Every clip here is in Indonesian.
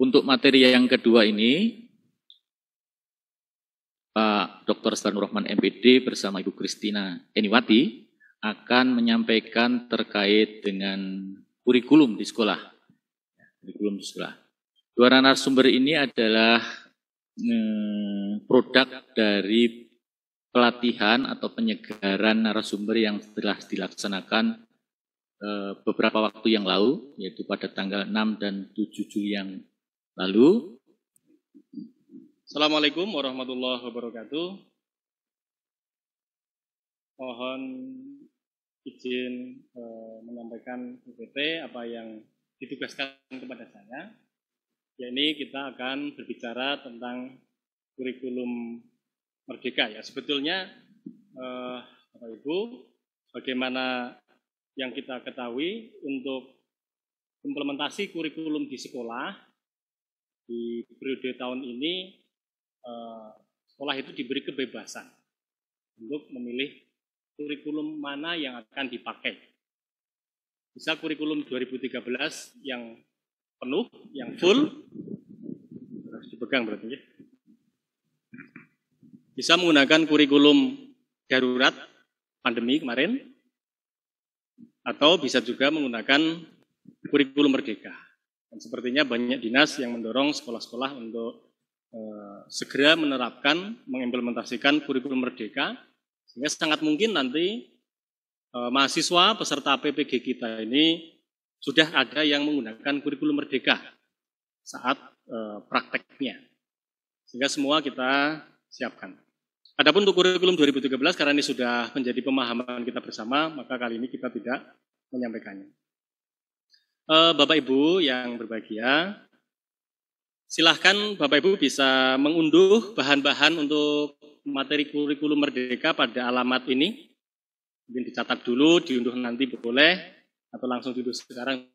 Untuk materi yang kedua ini, Pak Dr. Sanur Rahman MPD bersama Ibu Kristina Eniwati akan menyampaikan terkait dengan kurikulum di sekolah. Ya, kurikulum di sekolah. Dua narasumber ini adalah eh, produk dari pelatihan atau penyegaran narasumber yang telah dilaksanakan eh, beberapa waktu yang lalu, yaitu pada tanggal 6 dan 7 Juli yang Lalu Assalamualaikum warahmatullahi wabarakatuh. Mohon izin e, menyampaikan PPT apa yang ditugaskan kepada saya. Ya ini kita akan berbicara tentang kurikulum merdeka ya. Sebetulnya e, Bapak Ibu, bagaimana yang kita ketahui untuk implementasi kurikulum di sekolah di periode tahun ini eh, sekolah itu diberi kebebasan untuk memilih kurikulum mana yang akan dipakai. Bisa kurikulum 2013 yang penuh, yang full, harus dipegang berarti ya. Bisa menggunakan kurikulum darurat pandemi kemarin, atau bisa juga menggunakan kurikulum merdeka. Dan sepertinya banyak dinas yang mendorong sekolah-sekolah untuk eh, segera menerapkan, mengimplementasikan kurikulum merdeka, sehingga sangat mungkin nanti eh, mahasiswa peserta PPG kita ini sudah ada yang menggunakan kurikulum merdeka saat eh, prakteknya. Sehingga semua kita siapkan. Adapun untuk kurikulum 2013 karena ini sudah menjadi pemahaman kita bersama, maka kali ini kita tidak menyampaikannya. Eh, Bapak Ibu yang berbahagia, silahkan Bapak Ibu bisa mengunduh bahan-bahan untuk materi kurikulum merdeka pada alamat ini. Mungkin dicatat dulu, diunduh nanti boleh, atau langsung diunduh sekarang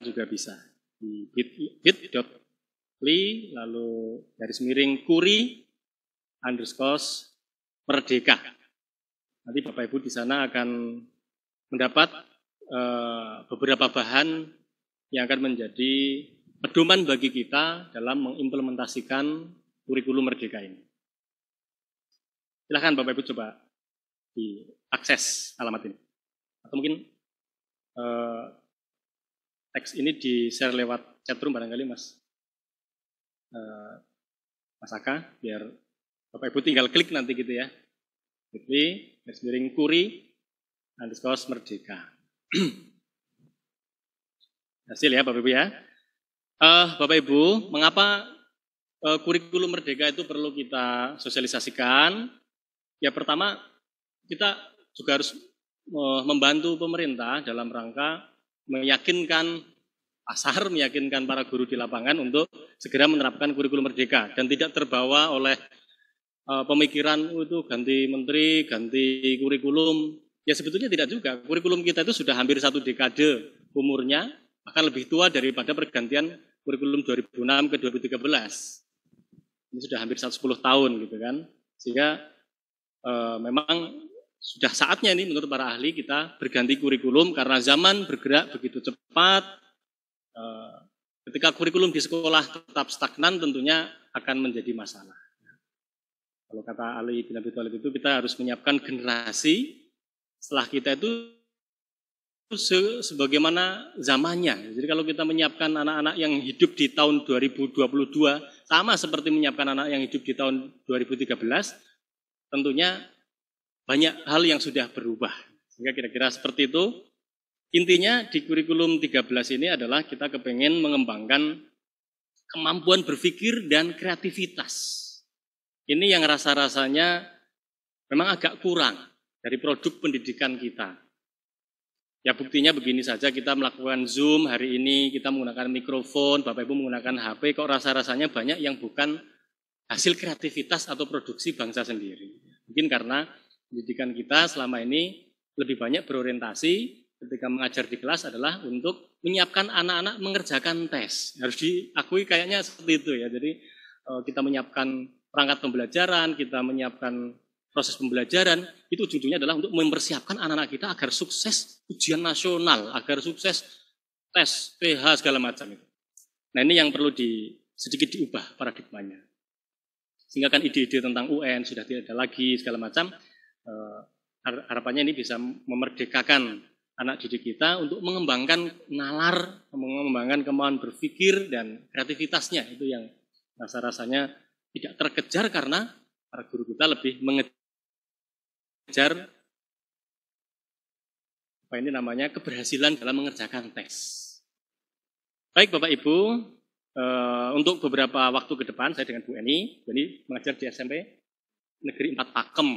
juga bisa. Di bit.ly, lalu garis miring kuri, underscore merdeka. Nanti Bapak Ibu di sana akan mendapat Eh, beberapa bahan yang akan menjadi pedoman bagi kita dalam mengimplementasikan kurikulum merdeka ini. Silahkan Bapak Ibu coba diakses alamat ini. Atau mungkin uh, teks ini di-share lewat chatroom barangkali Mas uh, Mas Aka, biar Bapak Ibu tinggal klik nanti gitu ya. Jadi, garis miring kuri, underscore merdeka. Hasil ya Bapak Ibu ya. Uh, Bapak Ibu, mengapa uh, kurikulum merdeka itu perlu kita sosialisasikan? Ya pertama, kita juga harus uh, membantu pemerintah dalam rangka meyakinkan pasar, meyakinkan para guru di lapangan untuk segera menerapkan kurikulum merdeka dan tidak terbawa oleh uh, pemikiran oh, itu ganti menteri, ganti kurikulum, Ya sebetulnya tidak juga. Kurikulum kita itu sudah hampir satu dekade umurnya, bahkan lebih tua daripada pergantian kurikulum 2006 ke 2013. Ini sudah hampir 10 tahun gitu kan. Sehingga e, memang sudah saatnya ini menurut para ahli kita berganti kurikulum karena zaman bergerak begitu cepat. E, ketika kurikulum di sekolah tetap stagnan tentunya akan menjadi masalah. Kalau kata Ali bin Abi Thalib itu kita harus menyiapkan generasi setelah kita itu se sebagaimana zamannya. Jadi kalau kita menyiapkan anak-anak yang hidup di tahun 2022 sama seperti menyiapkan anak yang hidup di tahun 2013, tentunya banyak hal yang sudah berubah. Sehingga kira-kira seperti itu. Intinya di kurikulum 13 ini adalah kita kepengen mengembangkan kemampuan berpikir dan kreativitas. Ini yang rasa-rasanya memang agak kurang dari produk pendidikan kita. Ya buktinya begini saja kita melakukan Zoom hari ini, kita menggunakan mikrofon, Bapak Ibu menggunakan HP, kok rasa-rasanya banyak yang bukan hasil kreativitas atau produksi bangsa sendiri. Mungkin karena pendidikan kita selama ini lebih banyak berorientasi ketika mengajar di kelas adalah untuk menyiapkan anak-anak mengerjakan tes. Harus diakui kayaknya seperti itu ya. Jadi eh, kita menyiapkan perangkat pembelajaran, kita menyiapkan proses pembelajaran itu ujung-ujungnya adalah untuk mempersiapkan anak-anak kita agar sukses ujian nasional, agar sukses tes, PH segala macam itu. Nah ini yang perlu di, sedikit diubah paradigmanya. Sehingga kan ide-ide tentang UN sudah tidak ada lagi segala macam. Eh, harapannya ini bisa memerdekakan anak didik kita untuk mengembangkan nalar, mengembangkan kemauan berpikir dan kreativitasnya. Itu yang rasa-rasanya tidak terkejar karena para guru kita lebih mengejar belajar apa ini namanya keberhasilan dalam mengerjakan tes. Baik Bapak Ibu, eh, untuk beberapa waktu ke depan saya dengan Bu Eni, Bu Eni mengajar di SMP Negeri Empat Pakem.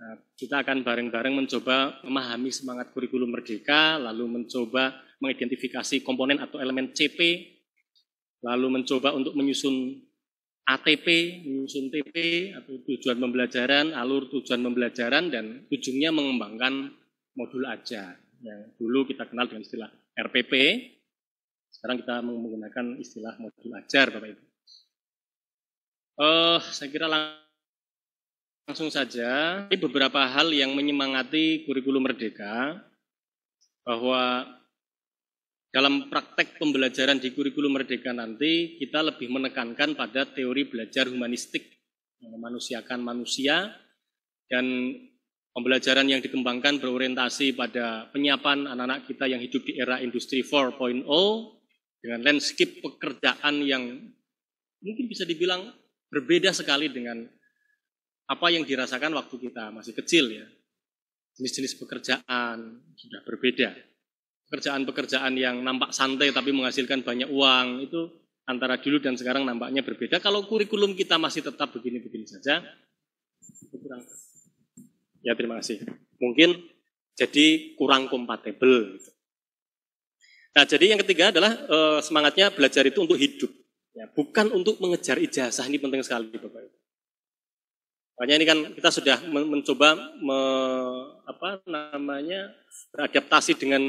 Eh, kita akan bareng-bareng mencoba memahami semangat kurikulum merdeka, lalu mencoba mengidentifikasi komponen atau elemen CP, lalu mencoba untuk menyusun ATP, menyusun TP atau tujuan pembelajaran, alur tujuan pembelajaran dan ujungnya mengembangkan modul ajar yang dulu kita kenal dengan istilah RPP. Sekarang kita menggunakan istilah modul ajar, Bapak Ibu. Uh, saya kira lang langsung saja beberapa hal yang menyemangati kurikulum merdeka bahwa dalam praktek pembelajaran di kurikulum Merdeka nanti, kita lebih menekankan pada teori belajar humanistik, memanusiakan manusia, dan pembelajaran yang dikembangkan berorientasi pada penyiapan anak-anak kita yang hidup di era industri 4.0, dengan landscape pekerjaan yang mungkin bisa dibilang berbeda sekali dengan apa yang dirasakan waktu kita masih kecil ya. Jenis-jenis pekerjaan sudah berbeda pekerjaan-pekerjaan yang nampak santai tapi menghasilkan banyak uang itu antara dulu dan sekarang nampaknya berbeda. Kalau kurikulum kita masih tetap begini-begini saja, kurang. Ya terima kasih. Mungkin jadi kurang kompatibel. Gitu. Nah jadi yang ketiga adalah e, semangatnya belajar itu untuk hidup, ya, bukan untuk mengejar ijazah. Ini penting sekali bapak Makanya ini kan kita sudah mencoba me, apa namanya beradaptasi dengan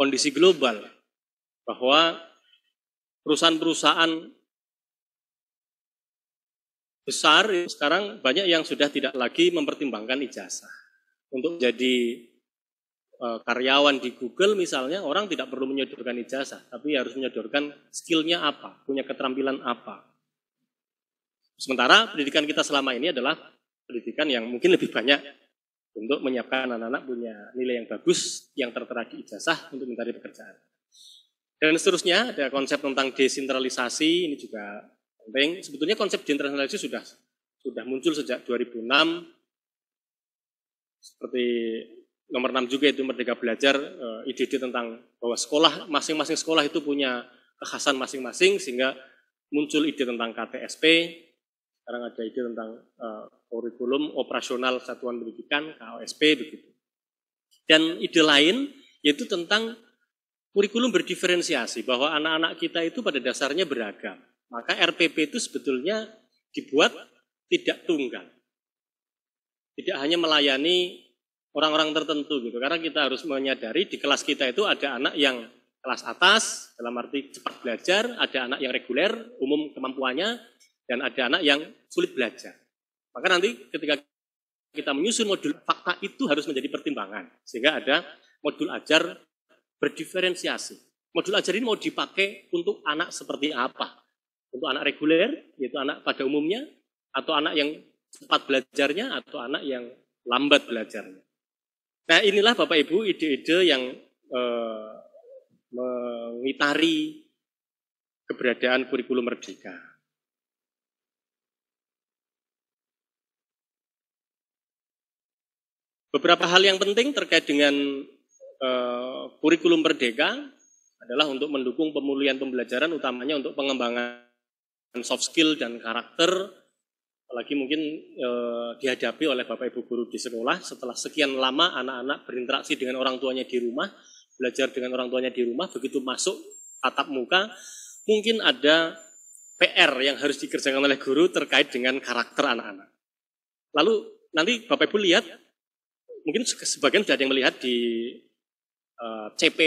kondisi global bahwa perusahaan-perusahaan besar sekarang banyak yang sudah tidak lagi mempertimbangkan ijazah. Untuk jadi e, karyawan di Google misalnya orang tidak perlu menyodorkan ijazah, tapi harus menyodorkan skillnya apa, punya keterampilan apa. Sementara pendidikan kita selama ini adalah pendidikan yang mungkin lebih banyak untuk menyiapkan anak-anak punya nilai yang bagus yang tertera di ijazah untuk mencari pekerjaan. Dan seterusnya ada konsep tentang desentralisasi ini juga penting. Sebetulnya konsep desentralisasi sudah sudah muncul sejak 2006 seperti nomor 6 juga itu Merdeka Belajar eh, ide-ide tentang bahwa sekolah masing-masing sekolah itu punya kekhasan masing-masing sehingga muncul ide tentang KTSP, sekarang ada ide tentang eh, kurikulum operasional satuan pendidikan KOSP begitu. Dan ide lain yaitu tentang kurikulum berdiferensiasi bahwa anak-anak kita itu pada dasarnya beragam. Maka RPP itu sebetulnya dibuat tidak tunggal. Tidak hanya melayani orang-orang tertentu gitu. Karena kita harus menyadari di kelas kita itu ada anak yang kelas atas dalam arti cepat belajar, ada anak yang reguler, umum kemampuannya, dan ada anak yang sulit belajar. Maka nanti ketika kita menyusun modul fakta itu harus menjadi pertimbangan. Sehingga ada modul ajar berdiferensiasi. Modul ajar ini mau dipakai untuk anak seperti apa? Untuk anak reguler, yaitu anak pada umumnya, atau anak yang cepat belajarnya, atau anak yang lambat belajarnya. Nah inilah Bapak Ibu ide-ide yang eh, mengitari keberadaan kurikulum merdeka. Beberapa hal yang penting terkait dengan uh, kurikulum merdeka adalah untuk mendukung pemulihan pembelajaran, utamanya untuk pengembangan soft skill dan karakter, apalagi mungkin e, dihadapi oleh Bapak Ibu guru di sekolah setelah sekian lama anak-anak berinteraksi dengan orang tuanya di rumah, belajar dengan orang tuanya di rumah, begitu masuk tatap muka, mungkin ada PR yang harus dikerjakan oleh guru terkait dengan karakter anak-anak. Lalu nanti Bapak Ibu lihat mungkin sebagian sudah ada yang melihat di uh, eh, CP.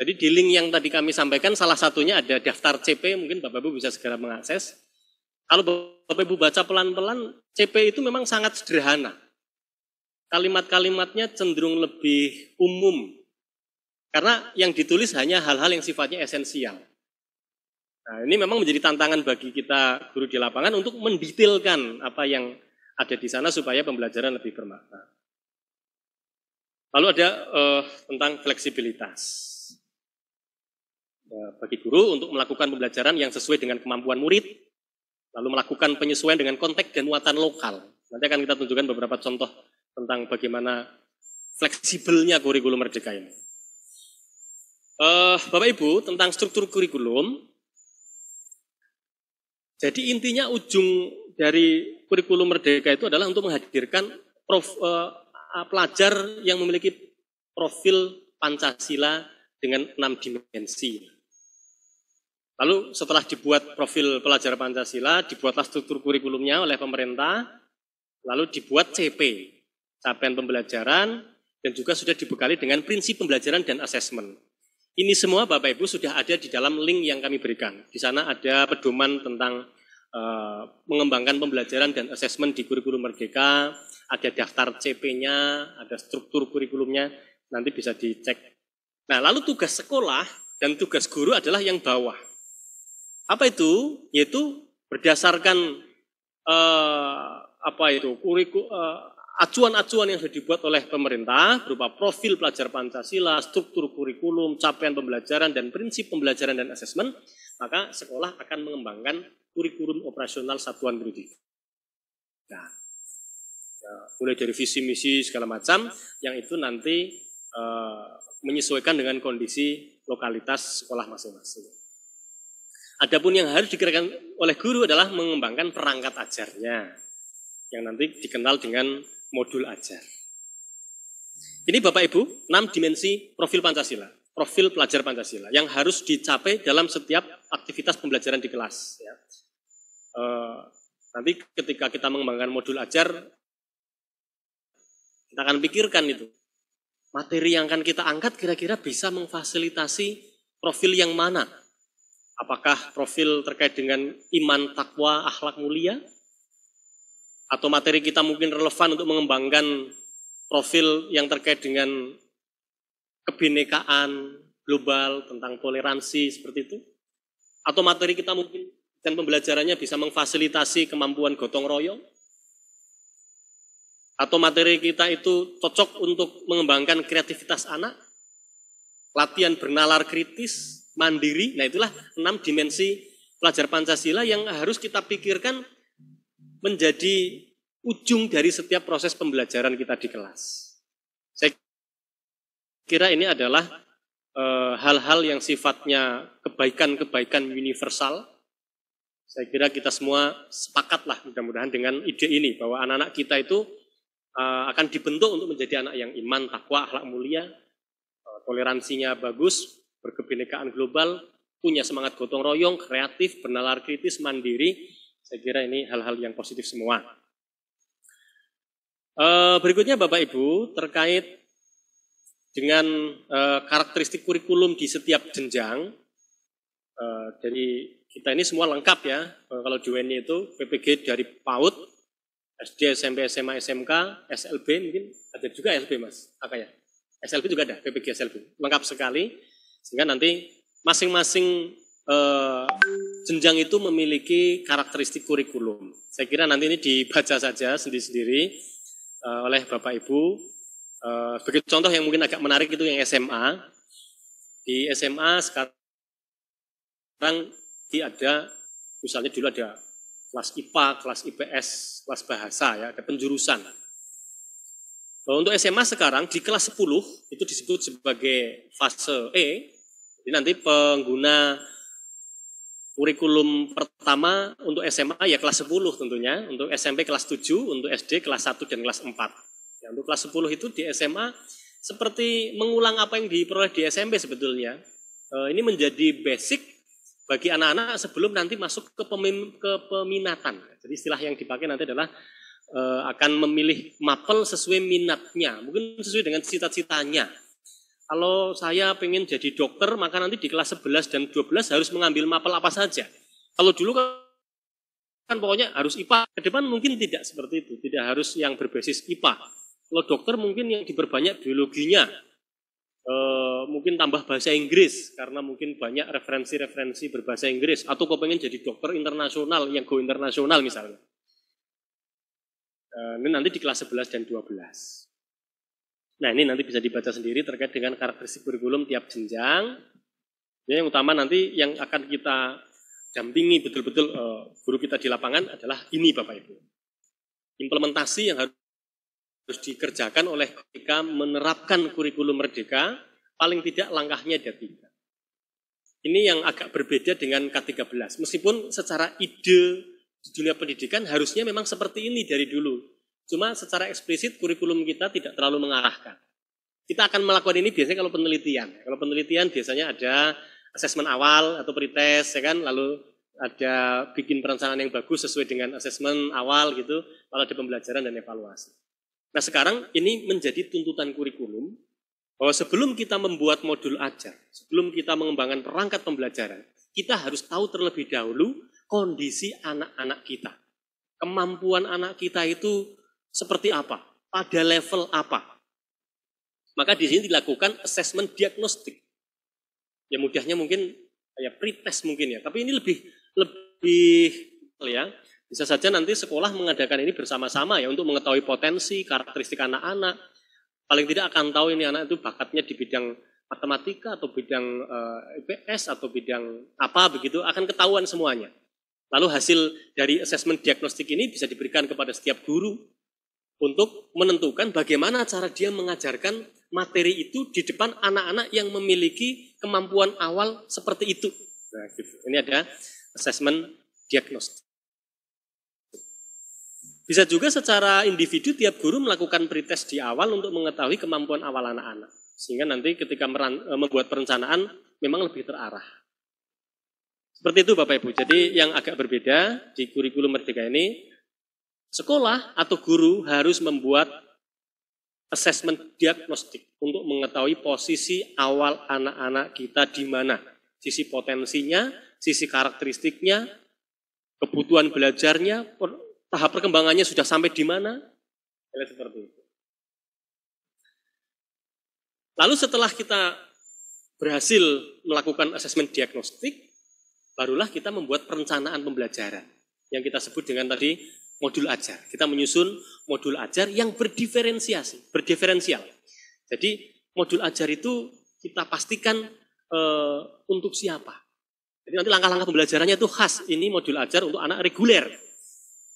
Jadi di link yang tadi kami sampaikan salah satunya ada daftar CP, mungkin Bapak Ibu bisa segera mengakses. Kalau Bapak Ibu baca pelan-pelan, CP itu memang sangat sederhana. Kalimat-kalimatnya cenderung lebih umum. Karena yang ditulis hanya hal-hal yang sifatnya esensial. Nah, ini memang menjadi tantangan bagi kita guru di lapangan untuk mendetailkan apa yang ada di sana supaya pembelajaran lebih bermakna. Lalu ada eh, tentang fleksibilitas. Ya, bagi guru untuk melakukan pembelajaran yang sesuai dengan kemampuan murid, lalu melakukan penyesuaian dengan konteks dan muatan lokal. Nanti akan kita tunjukkan beberapa contoh tentang bagaimana fleksibelnya kurikulum merdeka ini. Uh, Bapak Ibu, tentang struktur kurikulum, jadi intinya ujung dari kurikulum merdeka itu adalah untuk menghadirkan prof, uh, pelajar yang memiliki profil Pancasila dengan enam dimensi. Lalu setelah dibuat profil pelajar Pancasila, dibuatlah struktur kurikulumnya oleh pemerintah, lalu dibuat CP, capaian pembelajaran, dan juga sudah dibekali dengan prinsip pembelajaran dan asesmen. Ini semua Bapak Ibu sudah ada di dalam link yang kami berikan. Di sana ada pedoman tentang Eh, mengembangkan pembelajaran dan asesmen di kurikulum merdeka, ada daftar CP-nya, ada struktur kurikulumnya, nanti bisa dicek. Nah, lalu tugas sekolah dan tugas guru adalah yang bawah. Apa itu? Yaitu berdasarkan uh, apa itu kurikulum eh, acuan-acuan yang sudah dibuat oleh pemerintah berupa profil pelajar Pancasila, struktur kurikulum, capaian pembelajaran, dan prinsip pembelajaran dan asesmen maka sekolah akan mengembangkan kurikulum operasional satuan pendidikan. Nah, ya, mulai dari visi misi segala macam yang itu nanti e, menyesuaikan dengan kondisi lokalitas sekolah masing-masing. Adapun yang harus digerakkan oleh guru adalah mengembangkan perangkat ajarnya yang nanti dikenal dengan modul ajar. Ini Bapak Ibu, 6 dimensi profil Pancasila profil pelajar Pancasila yang harus dicapai dalam setiap aktivitas pembelajaran di kelas. Ya. E, nanti ketika kita mengembangkan modul ajar, kita akan pikirkan itu. Materi yang akan kita angkat kira-kira bisa memfasilitasi profil yang mana? Apakah profil terkait dengan iman, takwa, akhlak mulia? Atau materi kita mungkin relevan untuk mengembangkan profil yang terkait dengan kebinekaan global, tentang toleransi seperti itu? Atau materi kita mungkin dan pembelajarannya bisa memfasilitasi kemampuan gotong royong? Atau materi kita itu cocok untuk mengembangkan kreativitas anak? Latihan bernalar kritis, mandiri, nah itulah enam dimensi pelajar Pancasila yang harus kita pikirkan menjadi ujung dari setiap proses pembelajaran kita di kelas. Saya kira ini adalah eh, hal-hal e, yang sifatnya kebaikan-kebaikan universal. Saya kira kita semua sepakatlah mudah-mudahan dengan ide ini bahwa anak-anak kita itu e, akan dibentuk untuk menjadi anak yang iman, takwa, akhlak mulia, e, toleransinya bagus, berkebinekaan global, punya semangat gotong royong, kreatif, bernalar kritis, mandiri. Saya kira ini hal-hal yang positif semua. berikutnya Bapak Ibu terkait dengan uh, karakteristik kurikulum di setiap jenjang. Uh, eh, dari kita ini semua lengkap ya. Uh, kalau di itu PPG dari PAUD, SD, SMP, SMA, SMK, SLB mungkin ada juga SLB mas, apa ya? SLB juga ada, PPG SLB, lengkap sekali. Sehingga nanti masing-masing jenjang itu memiliki karakteristik kurikulum. Saya kira nanti ini dibaca saja sendiri-sendiri oleh Bapak Ibu Eh, contoh yang mungkin agak menarik itu yang SMA. Di SMA sekarang di ada, misalnya dulu ada kelas IPA, kelas IPS, kelas bahasa ya, ada penjurusan. Nah untuk SMA sekarang di kelas 10 itu disebut sebagai fase E. Jadi nanti pengguna kurikulum pertama untuk SMA ya kelas 10 tentunya, untuk SMP kelas 7, untuk SD kelas 1 dan kelas 4. Nah, untuk kelas 10 itu di SMA seperti mengulang apa yang diperoleh di SMP sebetulnya. E, ini menjadi basic bagi anak-anak sebelum nanti masuk ke, pemin, ke peminatan. Jadi istilah yang dipakai nanti adalah e, akan memilih mapel sesuai minatnya, mungkin sesuai dengan cita-citanya. Kalau saya ingin jadi dokter, maka nanti di kelas 11 dan 12 harus mengambil mapel apa saja. Kalau dulu kan, kan pokoknya harus IPA. Ke depan mungkin tidak seperti itu, tidak harus yang berbasis IPA. Kalau dokter mungkin yang diperbanyak biologinya, e, mungkin tambah bahasa Inggris karena mungkin banyak referensi-referensi berbahasa Inggris atau kau pengen jadi dokter internasional yang go internasional misalnya. E, ini nanti di kelas 11 dan 12. Nah ini nanti bisa dibaca sendiri terkait dengan karakteristik kurikulum tiap jenjang. ya, yang utama nanti yang akan kita dampingi betul-betul e, guru kita di lapangan adalah ini Bapak Ibu. Implementasi yang harus harus dikerjakan oleh ketika menerapkan kurikulum merdeka, paling tidak langkahnya ada tiga. Ini yang agak berbeda dengan K13. Meskipun secara ide di dunia pendidikan harusnya memang seperti ini dari dulu. Cuma secara eksplisit kurikulum kita tidak terlalu mengarahkan. Kita akan melakukan ini biasanya kalau penelitian. Kalau penelitian biasanya ada asesmen awal atau pretest, ya kan? Lalu ada bikin perencanaan yang bagus sesuai dengan asesmen awal gitu, lalu ada pembelajaran dan evaluasi. Nah sekarang ini menjadi tuntutan kurikulum bahwa sebelum kita membuat modul ajar, sebelum kita mengembangkan perangkat pembelajaran, kita harus tahu terlebih dahulu kondisi anak-anak kita. Kemampuan anak kita itu seperti apa, pada level apa. Maka di sini dilakukan assessment diagnostik. Ya mudahnya mungkin ya pretest mungkin ya, tapi ini lebih lebih ya bisa saja nanti sekolah mengadakan ini bersama-sama ya untuk mengetahui potensi, karakteristik anak-anak. Paling tidak akan tahu ini anak itu bakatnya di bidang matematika atau bidang eh, IPS atau bidang apa begitu akan ketahuan semuanya. Lalu hasil dari asesmen diagnostik ini bisa diberikan kepada setiap guru untuk menentukan bagaimana cara dia mengajarkan materi itu di depan anak-anak yang memiliki kemampuan awal seperti itu. Nah, gitu. Ini ada asesmen diagnostik. Bisa juga secara individu tiap guru melakukan pretest di awal untuk mengetahui kemampuan awal anak-anak. Sehingga nanti ketika meran, e, membuat perencanaan memang lebih terarah. Seperti itu Bapak Ibu. Jadi yang agak berbeda di kurikulum Merdeka ini, sekolah atau guru harus membuat assessment diagnostik untuk mengetahui posisi awal anak-anak kita di mana. Sisi potensinya, sisi karakteristiknya, kebutuhan belajarnya, tahap perkembangannya sudah sampai di mana? seperti itu. Lalu setelah kita berhasil melakukan asesmen diagnostik, barulah kita membuat perencanaan pembelajaran yang kita sebut dengan tadi modul ajar. Kita menyusun modul ajar yang berdiferensiasi, berdiferensial. Jadi modul ajar itu kita pastikan e, untuk siapa. Jadi nanti langkah-langkah pembelajarannya itu khas. Ini modul ajar untuk anak reguler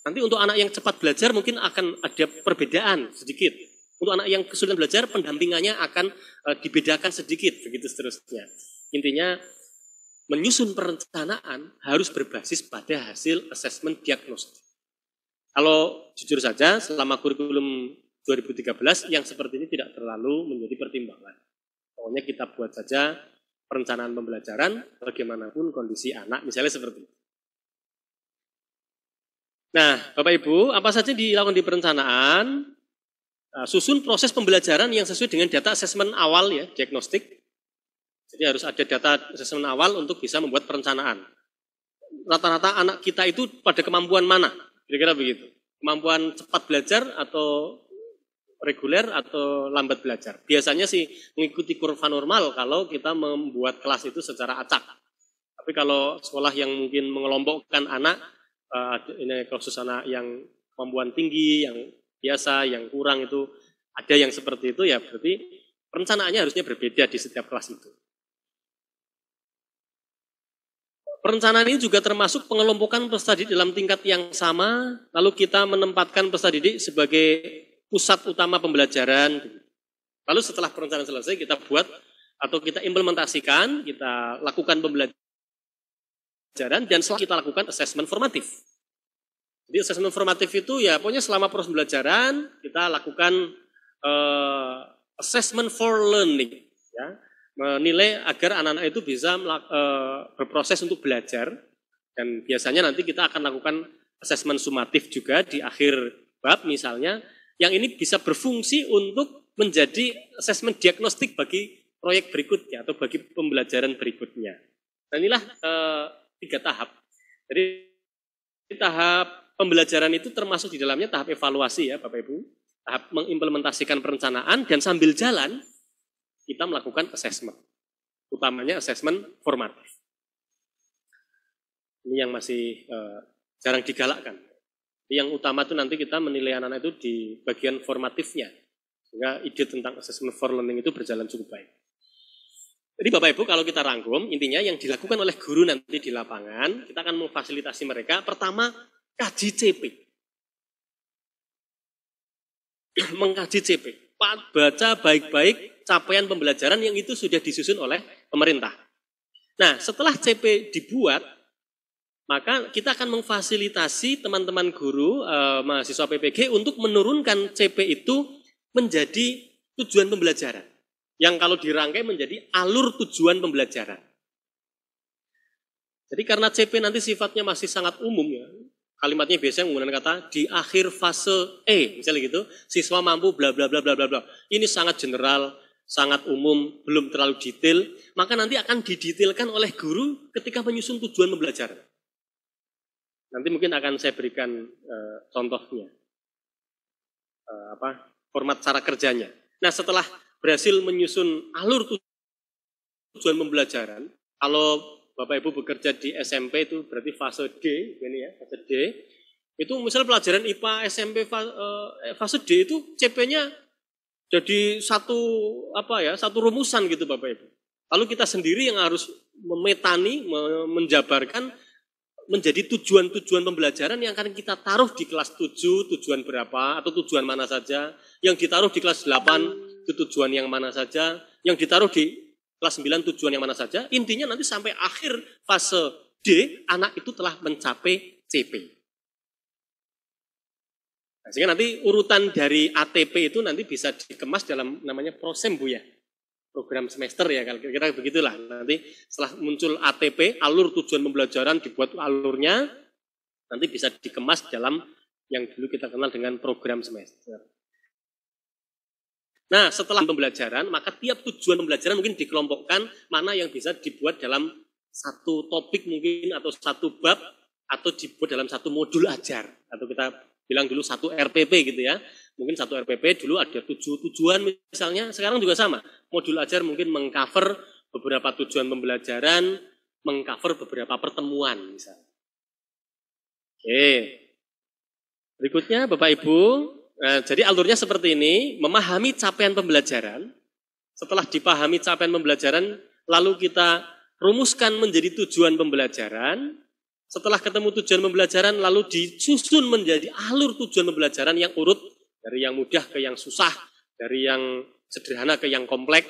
Nanti untuk anak yang cepat belajar mungkin akan ada perbedaan sedikit. Untuk anak yang kesulitan belajar pendampingannya akan e, dibedakan sedikit begitu seterusnya. Intinya menyusun perencanaan harus berbasis pada hasil asesmen diagnostik. Kalau jujur saja selama kurikulum 2013 yang seperti ini tidak terlalu menjadi pertimbangan. Pokoknya kita buat saja perencanaan pembelajaran bagaimanapun kondisi anak misalnya seperti itu. Nah, Bapak Ibu, apa saja dilakukan di perencanaan? Nah, susun proses pembelajaran yang sesuai dengan data asesmen awal ya, diagnostik. Jadi harus ada data asesmen awal untuk bisa membuat perencanaan. Rata-rata anak kita itu pada kemampuan mana? Kira-kira begitu. Kemampuan cepat belajar atau reguler atau lambat belajar. Biasanya sih mengikuti kurva normal kalau kita membuat kelas itu secara acak. Tapi kalau sekolah yang mungkin mengelompokkan anak uh, ini kasus anak yang kemampuan tinggi, yang biasa, yang kurang itu ada yang seperti itu ya berarti perencanaannya harusnya berbeda di setiap kelas itu. Perencanaan ini juga termasuk pengelompokan peserta didik dalam tingkat yang sama, lalu kita menempatkan peserta didik sebagai pusat utama pembelajaran. Lalu setelah perencanaan selesai, kita buat atau kita implementasikan, kita lakukan pembelajaran pelajaran dan setelah kita lakukan assessment formatif. Jadi assessment formatif itu ya pokoknya selama proses pembelajaran kita lakukan uh, assessment for learning ya menilai agar anak-anak itu bisa uh, berproses untuk belajar dan biasanya nanti kita akan lakukan assessment sumatif juga di akhir bab misalnya yang ini bisa berfungsi untuk menjadi assessment diagnostik bagi proyek berikutnya atau bagi pembelajaran berikutnya. Dan inilah uh, tiga tahap. Jadi tahap pembelajaran itu termasuk di dalamnya tahap evaluasi ya Bapak Ibu. Tahap mengimplementasikan perencanaan dan sambil jalan kita melakukan assessment. Utamanya assessment formatif. Ini yang masih eh, jarang digalakkan. Yang utama itu nanti kita menilai anak-anak itu di bagian formatifnya. Sehingga ide tentang assessment for learning itu berjalan cukup baik. Jadi Bapak Ibu kalau kita rangkum, intinya yang dilakukan oleh guru nanti di lapangan, kita akan memfasilitasi mereka. Pertama, kaji CP. Mengkaji CP. Baca baik-baik capaian pembelajaran yang itu sudah disusun oleh pemerintah. Nah, setelah CP dibuat, maka kita akan memfasilitasi teman-teman guru, eh, mahasiswa PPG untuk menurunkan CP itu menjadi tujuan pembelajaran yang kalau dirangkai menjadi alur tujuan pembelajaran. Jadi karena CP nanti sifatnya masih sangat umum ya, kalimatnya biasanya menggunakan kata di akhir fase E, misalnya gitu, siswa mampu bla bla bla bla bla bla. Ini sangat general, sangat umum, belum terlalu detail, maka nanti akan didetailkan oleh guru ketika menyusun tujuan pembelajaran. Nanti mungkin akan saya berikan e, contohnya, e, apa format cara kerjanya. Nah setelah berhasil menyusun alur tujuan pembelajaran, kalau Bapak Ibu bekerja di SMP itu berarti fase D, ini ya, fase D, itu misal pelajaran IPA SMP eh, eh, fase D itu CP-nya jadi satu apa ya satu rumusan gitu Bapak Ibu. Lalu kita sendiri yang harus memetani, menjabarkan menjadi tujuan-tujuan pembelajaran yang akan kita taruh di kelas 7, tujuan berapa, atau tujuan mana saja, yang ditaruh di kelas 8, ke tujuan yang mana saja, yang ditaruh di kelas 9 tujuan yang mana saja, intinya nanti sampai akhir fase D, anak itu telah mencapai CP. Nah, sehingga nanti urutan dari ATP itu nanti bisa dikemas dalam namanya prosem Bu ya. Program semester ya, kalau kira-kira begitulah. Nanti setelah muncul ATP, alur tujuan pembelajaran dibuat alurnya, nanti bisa dikemas dalam yang dulu kita kenal dengan program semester. Nah, setelah pembelajaran, maka tiap tujuan pembelajaran mungkin dikelompokkan mana yang bisa dibuat dalam satu topik mungkin atau satu bab atau dibuat dalam satu modul ajar atau kita bilang dulu satu RPP gitu ya. Mungkin satu RPP dulu ada tujuh tujuan misalnya, sekarang juga sama. Modul ajar mungkin mengcover beberapa tujuan pembelajaran, mengcover beberapa pertemuan misalnya. Oke. Berikutnya Bapak Ibu, Nah, jadi alurnya seperti ini, memahami capaian pembelajaran. Setelah dipahami capaian pembelajaran, lalu kita rumuskan menjadi tujuan pembelajaran. Setelah ketemu tujuan pembelajaran, lalu disusun menjadi alur tujuan pembelajaran yang urut dari yang mudah ke yang susah, dari yang sederhana ke yang kompleks.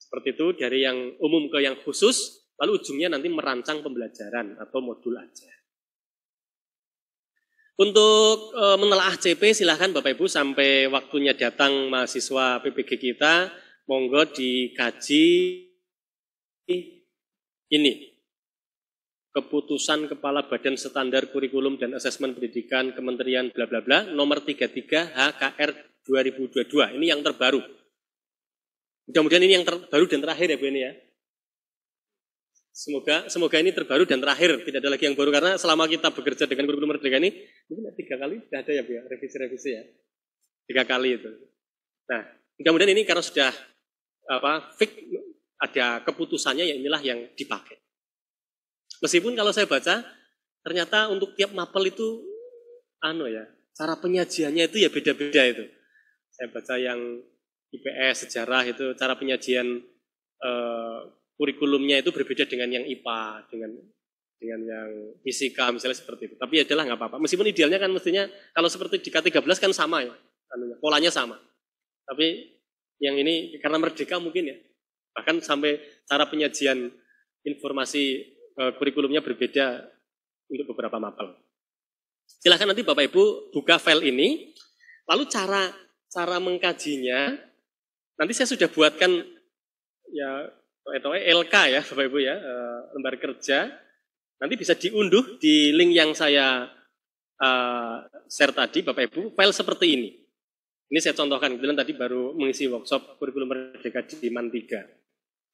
Seperti itu, dari yang umum ke yang khusus, lalu ujungnya nanti merancang pembelajaran atau modul ajar. Untuk e, menelaah CP silahkan Bapak Ibu sampai waktunya datang mahasiswa PPG kita monggo dikaji ini keputusan Kepala Badan Standar Kurikulum dan Asesmen Pendidikan Kementerian bla bla bla nomor 33 HKR 2022 ini yang terbaru. Mudah-mudahan ini yang terbaru dan terakhir ya Bu ini ya. Semoga semoga ini terbaru dan terakhir, tidak ada lagi yang baru karena selama kita bekerja dengan guru-guru merdeka ini mungkin tiga kali sudah ada ya Bu ya? revisi-revisi ya. Tiga kali itu. Nah, mudah-mudahan ini karena sudah apa fix ada keputusannya ya inilah yang dipakai. Meskipun kalau saya baca ternyata untuk tiap mapel itu anu ya, cara penyajiannya itu ya beda-beda itu. Saya baca yang IPS sejarah itu cara penyajian eh, kurikulumnya itu berbeda dengan yang IPA, dengan dengan yang fisika misalnya seperti itu. Tapi ya adalah nggak apa-apa. Meskipun idealnya kan mestinya kalau seperti di K13 kan sama ya, polanya sama. Tapi yang ini karena merdeka mungkin ya. Bahkan sampai cara penyajian informasi e, kurikulumnya berbeda untuk beberapa mapel. Silahkan nanti Bapak Ibu buka file ini, lalu cara cara mengkajinya, nanti saya sudah buatkan ya atau LK ya Bapak Ibu ya, eh, lembar kerja. Nanti bisa diunduh di link yang saya eh, share tadi Bapak Ibu, file seperti ini. Ini saya contohkan, kebetulan tadi baru mengisi workshop kurikulum merdeka di MAN 3.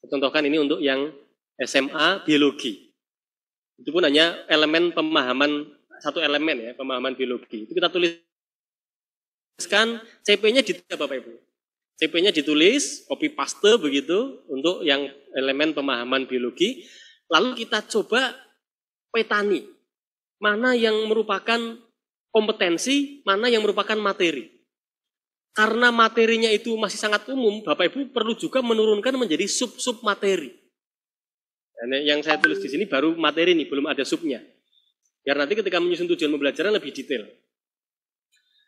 Saya contohkan ini untuk yang SMA biologi. Itu pun hanya elemen pemahaman, satu elemen ya, pemahaman biologi. Itu kita tuliskan CP-nya di tiga Bapak Ibu. CP-nya ditulis, copy paste begitu untuk yang elemen pemahaman biologi. Lalu kita coba petani. Mana yang merupakan kompetensi, mana yang merupakan materi. Karena materinya itu masih sangat umum, Bapak Ibu perlu juga menurunkan menjadi sub-sub materi. yang saya tulis di sini baru materi nih, belum ada subnya. Biar nanti ketika menyusun tujuan pembelajaran lebih detail.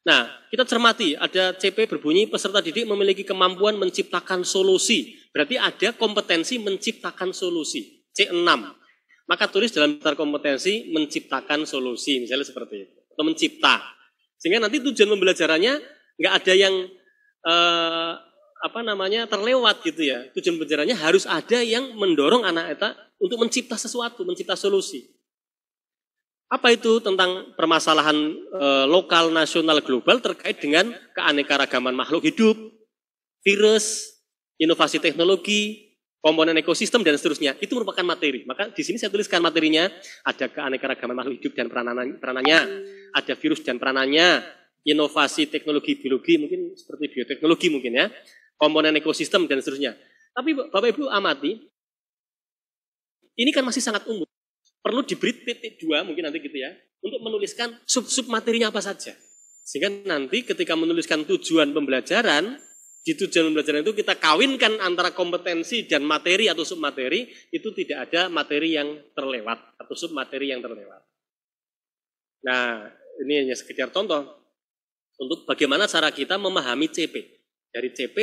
Nah, kita cermati ada CP berbunyi peserta didik memiliki kemampuan menciptakan solusi. Berarti ada kompetensi menciptakan solusi. C6. Maka tulis dalam daftar kompetensi menciptakan solusi, misalnya seperti itu. Atau mencipta. Sehingga nanti tujuan pembelajarannya nggak ada yang eh, apa namanya terlewat gitu ya. Tujuan pembelajarannya harus ada yang mendorong anak eta untuk mencipta sesuatu, mencipta solusi. Apa itu tentang permasalahan e, lokal, nasional, global terkait dengan keanekaragaman makhluk hidup, virus, inovasi teknologi, komponen ekosistem dan seterusnya. Itu merupakan materi. Maka di sini saya tuliskan materinya, ada keanekaragaman makhluk hidup dan peranannya, ada virus dan peranannya, inovasi teknologi biologi mungkin seperti bioteknologi mungkin ya, komponen ekosistem dan seterusnya. Tapi Bapak Ibu amati, ini kan masih sangat umum perlu diberi titik dua mungkin nanti gitu ya untuk menuliskan sub-sub materinya apa saja. Sehingga nanti ketika menuliskan tujuan pembelajaran, di tujuan pembelajaran itu kita kawinkan antara kompetensi dan materi atau sub materi itu tidak ada materi yang terlewat atau sub materi yang terlewat. Nah, ini hanya sekedar contoh untuk bagaimana cara kita memahami CP. Dari CP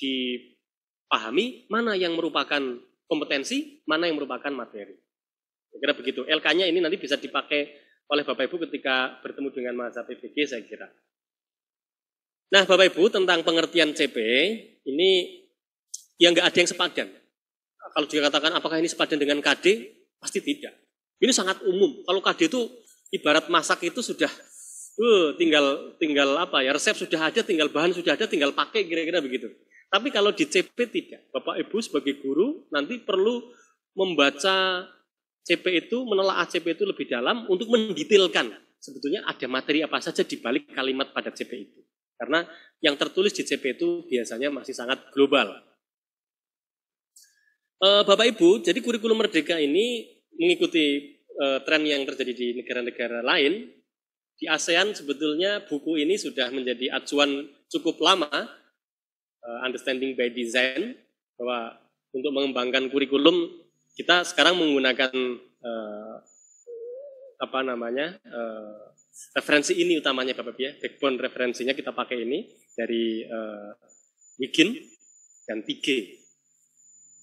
dipahami mana yang merupakan kompetensi, mana yang merupakan materi. Saya kira begitu. LK-nya ini nanti bisa dipakai oleh Bapak Ibu ketika bertemu dengan mahasiswa PPG saya kira. Nah Bapak Ibu tentang pengertian CP ini yang nggak ada yang sepadan. Kalau dikatakan apakah ini sepadan dengan KD? Pasti tidak. Ini sangat umum. Kalau KD itu ibarat masak itu sudah uh, tinggal tinggal apa ya resep sudah ada, tinggal bahan sudah ada, tinggal pakai kira-kira begitu. Tapi kalau di CP tidak. Bapak Ibu sebagai guru nanti perlu membaca CP itu menelaah ACP itu lebih dalam untuk mendetailkan sebetulnya ada materi apa saja di balik kalimat pada CP itu. Karena yang tertulis di CP itu biasanya masih sangat global. Eh, Bapak Ibu, jadi kurikulum merdeka ini mengikuti eh, tren yang terjadi di negara-negara lain. Di ASEAN sebetulnya buku ini sudah menjadi acuan cukup lama, eh, Understanding by Design, bahwa untuk mengembangkan kurikulum kita sekarang menggunakan uh, apa namanya uh, referensi ini utamanya Bapak ya backbone referensinya kita pakai ini dari uh, eh, Wikin dan Pike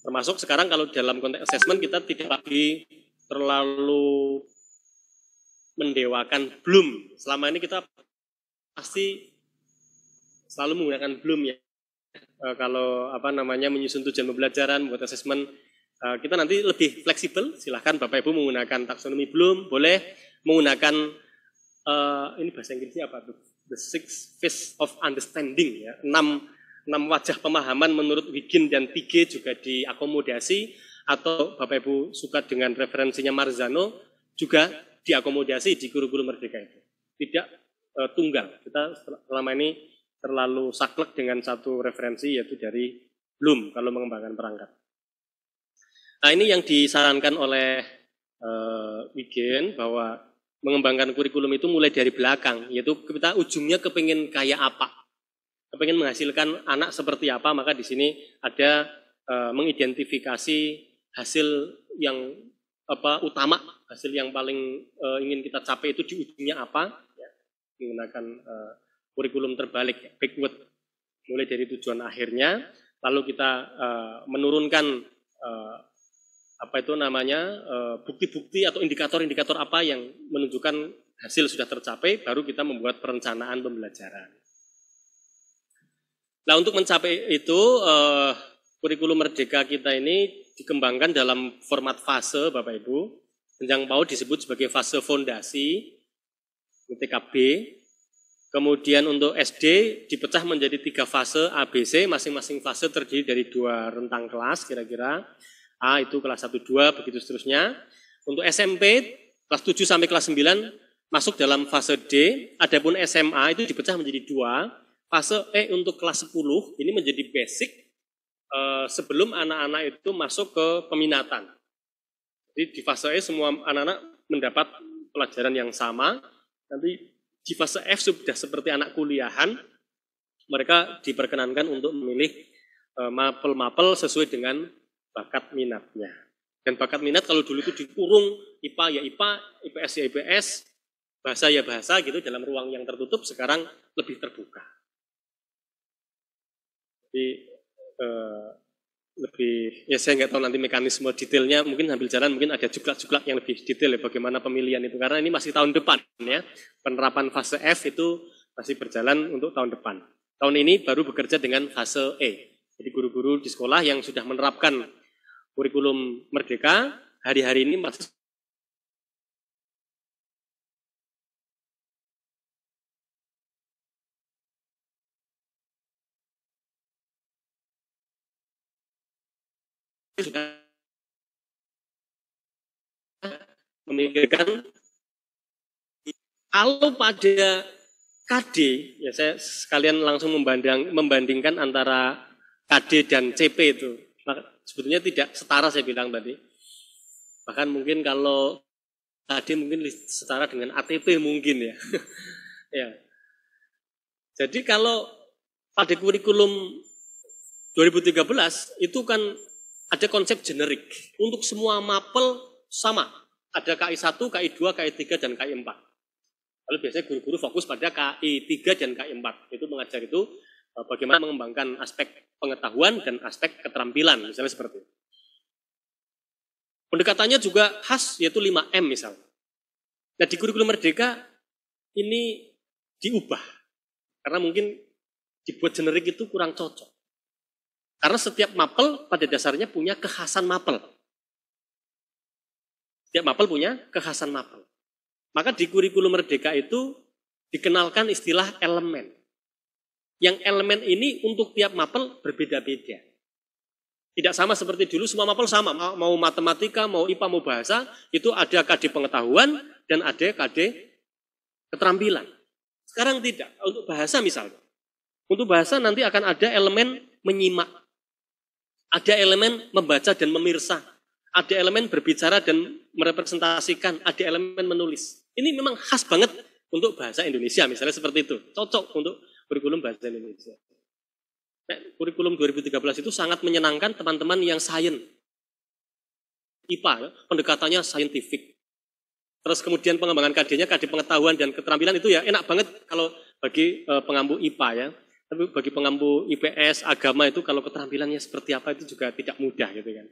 termasuk sekarang kalau dalam konteks assessment kita tidak lagi terlalu mendewakan Bloom selama ini kita pasti selalu menggunakan Bloom ya e, kalau apa namanya menyusun tujuan pembelajaran buat assessment Eh, kita nanti lebih fleksibel. Silahkan Bapak Ibu menggunakan taksonomi belum, boleh menggunakan uh, ini bahasa Inggrisnya apa tuh? The six face of understanding ya, enam enam wajah pemahaman menurut Wigin dan Tige juga diakomodasi atau Bapak Ibu suka dengan referensinya Marzano juga diakomodasi di guru-guru merdeka itu. Tidak uh, tunggal. Kita selama ini terlalu saklek dengan satu referensi yaitu dari Bloom kalau mengembangkan perangkat. Nah ini yang disarankan oleh uh, Wigen bahwa mengembangkan kurikulum itu mulai dari belakang, yaitu kita ujungnya kepingin kaya apa, kepingin menghasilkan anak seperti apa, maka di sini ada uh, mengidentifikasi hasil yang apa utama, hasil yang paling uh, ingin kita capai itu di ujungnya apa, ya, menggunakan uh, kurikulum terbalik, ya, backward, mulai dari tujuan akhirnya, lalu kita uh, menurunkan apa itu namanya eh, bukti-bukti atau indikator-indikator apa yang menunjukkan hasil sudah tercapai baru kita membuat perencanaan pembelajaran. Nah untuk mencapai itu eh, kurikulum merdeka kita ini dikembangkan dalam format fase Bapak Ibu. yang Pau disebut sebagai fase fondasi TKB. Kemudian untuk SD dipecah menjadi tiga fase ABC, masing-masing fase terdiri dari dua rentang kelas kira-kira. A itu kelas 1 2 begitu seterusnya. Untuk SMP kelas 7 sampai kelas 9 masuk dalam fase D, adapun SMA itu dipecah menjadi dua. Fase E untuk kelas 10 ini menjadi basic eh, sebelum anak-anak itu masuk ke peminatan. Jadi di fase E semua anak-anak mendapat pelajaran yang sama. Nanti di fase F sudah seperti anak kuliahan, mereka diperkenankan untuk memilih eh, mapel-mapel sesuai dengan bakat minatnya. Dan bakat minat kalau dulu itu dikurung, IPA ya IPA, IPS ya IPS, bahasa ya bahasa gitu dalam ruang yang tertutup, sekarang lebih terbuka. Jadi eh, lebih, ya saya nggak tahu nanti mekanisme detailnya, mungkin ambil jalan mungkin ada juklak-juklak yang lebih detail ya bagaimana pemilihan itu. Karena ini masih tahun depan ya, penerapan fase F itu masih berjalan untuk tahun depan. Tahun ini baru bekerja dengan fase E. Jadi guru-guru di sekolah yang sudah menerapkan kurikulum merdeka hari-hari ini masih memikirkan kalau pada KD ya saya sekalian langsung membandingkan antara KD dan CP itu sebetulnya tidak setara saya bilang tadi. Bahkan mungkin kalau tadi mungkin setara dengan ATP mungkin ya. ya. Jadi kalau pada kurikulum 2013 itu kan ada konsep generik. Untuk semua mapel sama. Ada KI 1, KI 2, KI 3, dan KI 4. Lalu biasanya guru-guru fokus pada KI 3 dan KI 4. Itu mengajar itu Eh, bagaimana mengembangkan aspek pengetahuan dan aspek keterampilan, misalnya seperti itu. Pendekatannya juga khas, yaitu 5M misalnya. Nah di kurikulum Merdeka ini diubah, karena mungkin dibuat generik itu kurang cocok. Karena setiap mapel pada dasarnya punya kekhasan mapel. Setiap mapel punya kekhasan mapel. Maka di kurikulum Merdeka itu dikenalkan istilah elemen yang elemen ini untuk tiap mapel berbeda-beda. Tidak sama seperti dulu, semua mapel sama. Mau matematika, mau IPA, mau bahasa, itu ada KD pengetahuan dan ada KD keterampilan. Sekarang tidak. Untuk bahasa misalnya. Untuk bahasa nanti akan ada elemen menyimak. Ada elemen membaca dan memirsa. Ada elemen berbicara dan merepresentasikan. Ada elemen menulis. Ini memang khas banget untuk bahasa Indonesia misalnya seperti itu. Cocok untuk kurikulum bahasa Indonesia. Nah, kurikulum 2013 itu sangat menyenangkan teman-teman yang sains. IPA, ya, pendekatannya scientific. Terus kemudian pengembangan KD-nya, KD pengetahuan dan keterampilan itu ya enak banget kalau bagi e, eh, pengampu IPA ya. Tapi bagi pengampu IPS, agama itu kalau keterampilannya seperti apa itu juga tidak mudah gitu kan.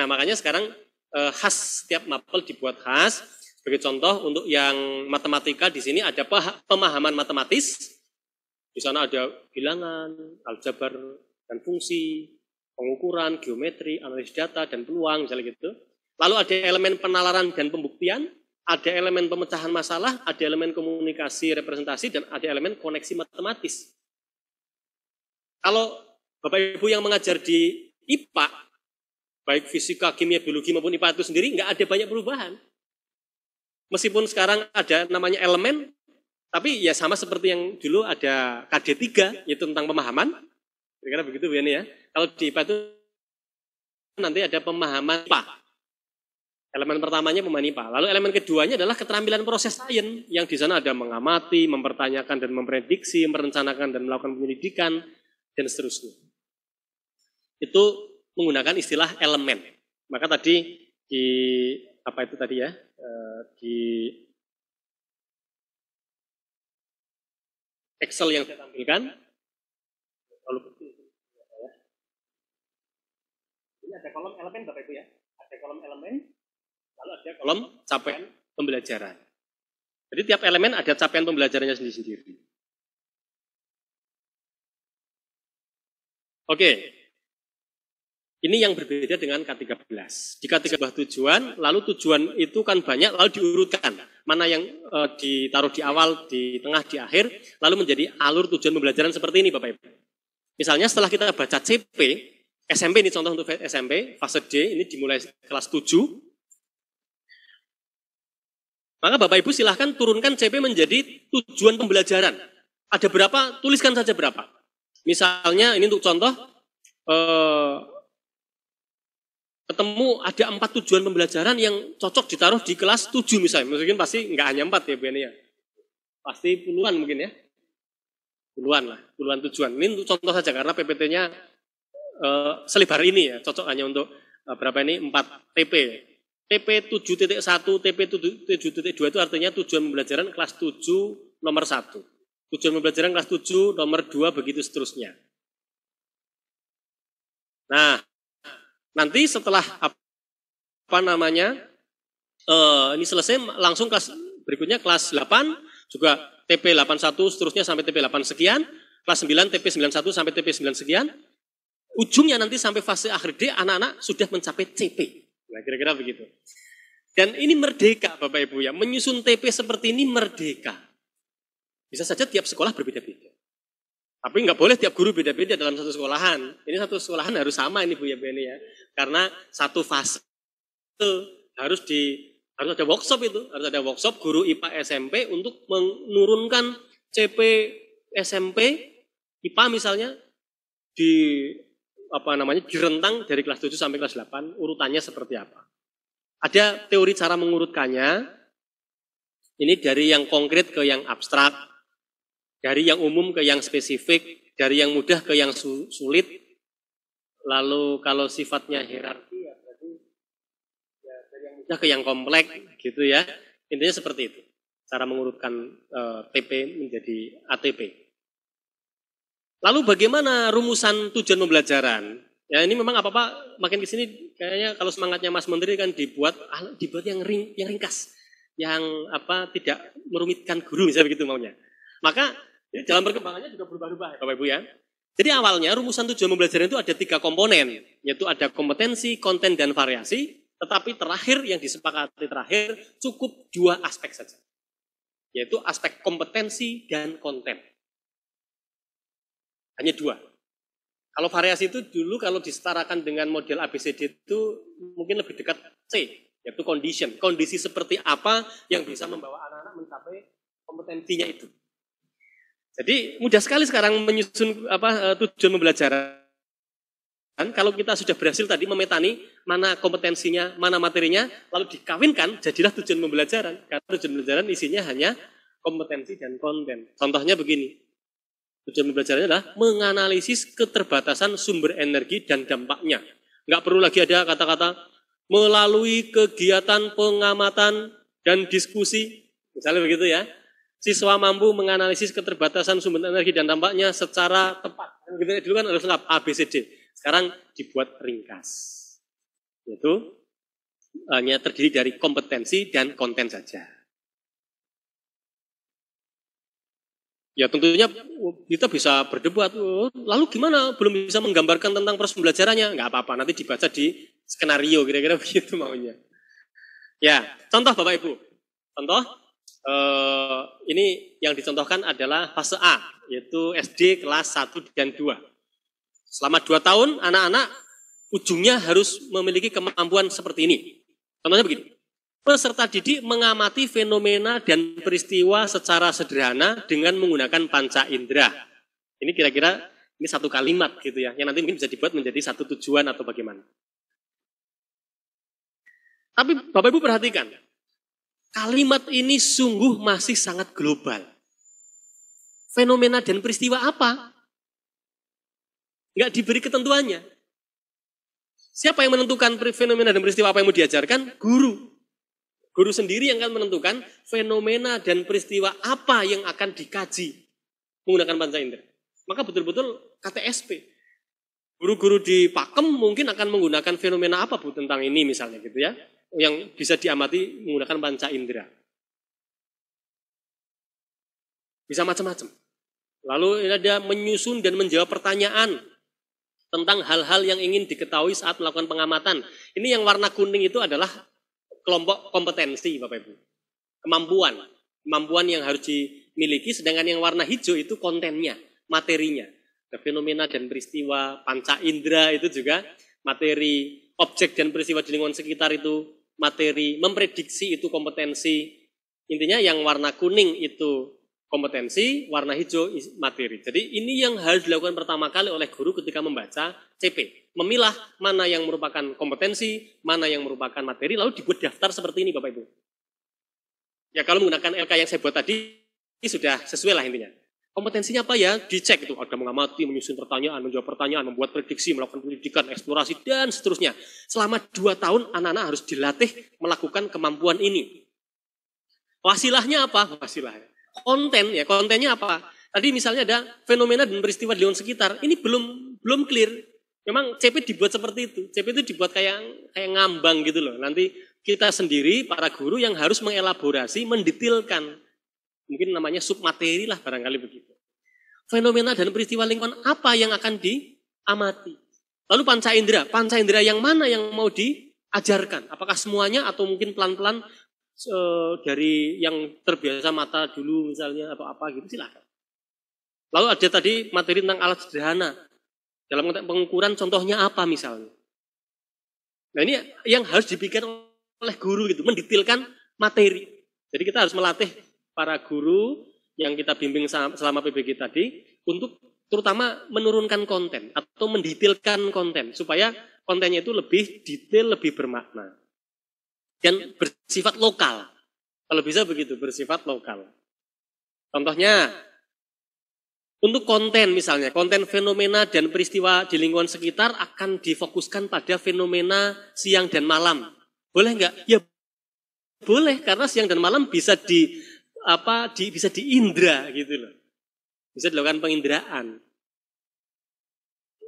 Nah makanya sekarang e, khas setiap mapel dibuat khas. Sebagai contoh untuk yang matematika di sini ada pemahaman matematis, di sana ada bilangan, aljabar dan fungsi, pengukuran, geometri, analisis data dan peluang misalnya gitu. Lalu ada elemen penalaran dan pembuktian, ada elemen pemecahan masalah, ada elemen komunikasi representasi dan ada elemen koneksi matematis. Kalau Bapak Ibu yang mengajar di IPA, baik fisika, kimia, biologi maupun IPA itu sendiri nggak ada banyak perubahan. Meskipun sekarang ada namanya elemen, tapi ya sama seperti yang dulu ada KD3, yaitu tentang pemahaman. Kira-kira begitu Bu Nih, ya. Kalau di IPA itu nanti ada pemahaman IPA. Elemen pertamanya pemahaman IPA. Lalu elemen keduanya adalah keterampilan proses sains yang di sana ada mengamati, mempertanyakan dan memprediksi, merencanakan dan melakukan penyelidikan dan seterusnya. Itu menggunakan istilah elemen. Maka tadi di apa itu tadi ya? Eh, di Excel yang saya tampilkan. Lalu Ini ada kolom elemen Bapak Ibu ya. Ada kolom elemen, lalu ada kolom capaian pembelajaran. Jadi tiap elemen ada capaian pembelajarannya sendiri-sendiri. Oke, ini yang berbeda dengan K13. Jika K13 tujuan, lalu tujuan itu kan banyak, lalu diurutkan. Mana yang e, ditaruh di awal, di tengah, di akhir, lalu menjadi alur tujuan pembelajaran seperti ini Bapak Ibu. Misalnya setelah kita baca CP, SMP ini contoh untuk SMP, fase D ini dimulai kelas 7, maka Bapak Ibu silahkan turunkan CP menjadi tujuan pembelajaran. Ada berapa, tuliskan saja berapa. Misalnya ini untuk contoh, e, ketemu ada empat tujuan pembelajaran yang cocok ditaruh di kelas tujuh misalnya. Mungkin pasti nggak hanya empat ya Bu ya. Pasti puluhan mungkin ya. Puluhan lah, puluhan tujuan. Ini untuk contoh saja karena PPT-nya uh, eh, selebar ini ya. Cocok hanya untuk uh, berapa ini? Empat TP. TP 7.1, TP 7.2 itu artinya tujuan pembelajaran kelas tujuh nomor satu Tujuan pembelajaran kelas tujuh nomor dua begitu seterusnya. Nah, Nanti setelah apa namanya uh, ini selesai langsung kelas berikutnya kelas 8 juga TP 81 seterusnya sampai TP 8 sekian, kelas 9 TP 91 sampai TP 9 sekian. Ujungnya nanti sampai fase akhir D anak-anak sudah mencapai CP. Nah, kira-kira begitu. Dan ini merdeka Bapak Ibu ya, menyusun TP seperti ini merdeka. Bisa saja tiap sekolah berbeda-beda. Tapi nggak boleh tiap guru beda-beda dalam satu sekolahan. Ini satu sekolahan harus sama ini Bu ya Bu ini ya karena satu fase harus di harus ada workshop itu, harus ada workshop guru IPA SMP untuk menurunkan CP SMP IPA misalnya di apa namanya direntang dari kelas 7 sampai kelas 8 urutannya seperti apa. Ada teori cara mengurutkannya. Ini dari yang konkret ke yang abstrak, dari yang umum ke yang spesifik, dari yang mudah ke yang sulit, Lalu kalau sifatnya hierarki ya berarti ya dari yang mudah ke yang kompleks gitu ya. Intinya seperti itu. Cara mengurutkan e, eh, TP menjadi ATP. Lalu bagaimana rumusan tujuan pembelajaran? Ya ini memang apa Pak? makin ke sini kayaknya kalau semangatnya Mas Menteri kan dibuat ah, dibuat yang ring, yang ringkas, yang apa tidak merumitkan guru misalnya begitu maunya. Maka dalam ya, perkembangannya juga berubah-ubah ya Bapak Ibu ya. Jadi awalnya rumusan tujuan pembelajaran itu ada tiga komponen, yaitu ada kompetensi, konten, dan variasi. Tetapi terakhir yang disepakati terakhir cukup dua aspek saja, yaitu aspek kompetensi dan konten. Hanya dua. Kalau variasi itu dulu kalau disetarakan dengan model ABCD itu mungkin lebih dekat C, yaitu condition. Kondisi seperti apa yang bisa membawa anak-anak mencapai kompetensinya itu. Jadi mudah sekali sekarang menyusun apa e, tujuan pembelajaran. Kalau kita sudah berhasil tadi memetani mana kompetensinya, mana materinya, lalu dikawinkan, jadilah tujuan pembelajaran. Karena tujuan pembelajaran isinya hanya kompetensi dan konten. Contohnya begini, tujuan pembelajarannya adalah menganalisis keterbatasan sumber energi dan dampaknya. Nggak perlu lagi ada kata-kata melalui kegiatan pengamatan dan diskusi. Misalnya begitu ya siswa mampu menganalisis keterbatasan sumber energi dan dampaknya secara tepat. Kan gitu, dulu kan harus lengkap A, B, C, D. Sekarang dibuat ringkas. Yaitu hanya eh, terdiri dari kompetensi dan konten saja. Ya tentunya kita bisa berdebat, oh, lalu gimana belum bisa menggambarkan tentang proses pembelajarannya? Nggak apa-apa, nanti dibaca di skenario, kira-kira begitu maunya. Ya, contoh Bapak Ibu. Contoh, Eh, ini yang dicontohkan adalah fase A, yaitu SD kelas 1 dan 2. Selama 2 tahun, anak-anak ujungnya harus memiliki kemampuan seperti ini. Contohnya begini, peserta didik mengamati fenomena dan peristiwa secara sederhana dengan menggunakan panca indera. Ini kira-kira ini satu kalimat gitu ya, yang nanti mungkin bisa dibuat menjadi satu tujuan atau bagaimana. Tapi Bapak Ibu perhatikan, Kalimat ini sungguh masih sangat global. Fenomena dan peristiwa apa? Enggak diberi ketentuannya. Siapa yang menentukan fenomena dan peristiwa apa yang mau diajarkan? Guru. Guru sendiri yang akan menentukan fenomena dan peristiwa apa yang akan dikaji menggunakan panca indera. Maka betul-betul KTSP. Guru-guru di Pakem mungkin akan menggunakan fenomena apa Bu tentang ini misalnya gitu ya yang bisa diamati menggunakan panca indera. Bisa macam-macam. Lalu ini ada menyusun dan menjawab pertanyaan tentang hal-hal yang ingin diketahui saat melakukan pengamatan. Ini yang warna kuning itu adalah kelompok kompetensi, Bapak Ibu. Kemampuan, kemampuan yang harus dimiliki, sedangkan yang warna hijau itu kontennya, materinya. Fenomena dan peristiwa, panca indera itu juga materi, objek dan peristiwa di lingkungan sekitar itu materi, memprediksi itu kompetensi. Intinya yang warna kuning itu kompetensi, warna hijau materi. Jadi ini yang harus dilakukan pertama kali oleh guru ketika membaca CP. Memilah mana yang merupakan kompetensi, mana yang merupakan materi, lalu dibuat daftar seperti ini Bapak Ibu. Ya kalau menggunakan LK yang saya buat tadi, ini sudah sesuai lah intinya kompetensinya apa ya? Dicek itu ada mengamati, menyusun pertanyaan, menjawab pertanyaan, membuat prediksi, melakukan pendidikan, eksplorasi dan seterusnya. Selama dua tahun anak-anak harus dilatih melakukan kemampuan ini. Wasilahnya apa? Wasilahnya konten ya kontennya apa? Tadi misalnya ada fenomena dan peristiwa di lingkungan sekitar. Ini belum belum clear. Memang CP dibuat seperti itu. CP itu dibuat kayak kayak ngambang gitu loh. Nanti kita sendiri para guru yang harus mengelaborasi, mendetailkan Mungkin namanya sub materi lah barangkali begitu. Fenomena dan peristiwa lingkungan apa yang akan diamati? Lalu panca indera, panca indera yang mana yang mau diajarkan? Apakah semuanya atau mungkin pelan-pelan e, dari yang terbiasa mata dulu misalnya atau apa gitu silahkan. Lalu ada tadi materi tentang alat sederhana. Dalam konteks pengukuran contohnya apa misalnya? Nah ini yang harus dipikir oleh guru gitu, mendetailkan materi. Jadi kita harus melatih para guru yang kita bimbing selama PBG tadi untuk terutama menurunkan konten atau mendetailkan konten supaya kontennya itu lebih detail, lebih bermakna dan bersifat lokal. Kalau bisa begitu, bersifat lokal. Contohnya untuk konten misalnya, konten fenomena dan peristiwa di lingkungan sekitar akan difokuskan pada fenomena siang dan malam. Boleh nggak? Ya boleh, karena siang dan malam bisa di apa di, bisa diindra gitu loh. Bisa dilakukan penginderaan.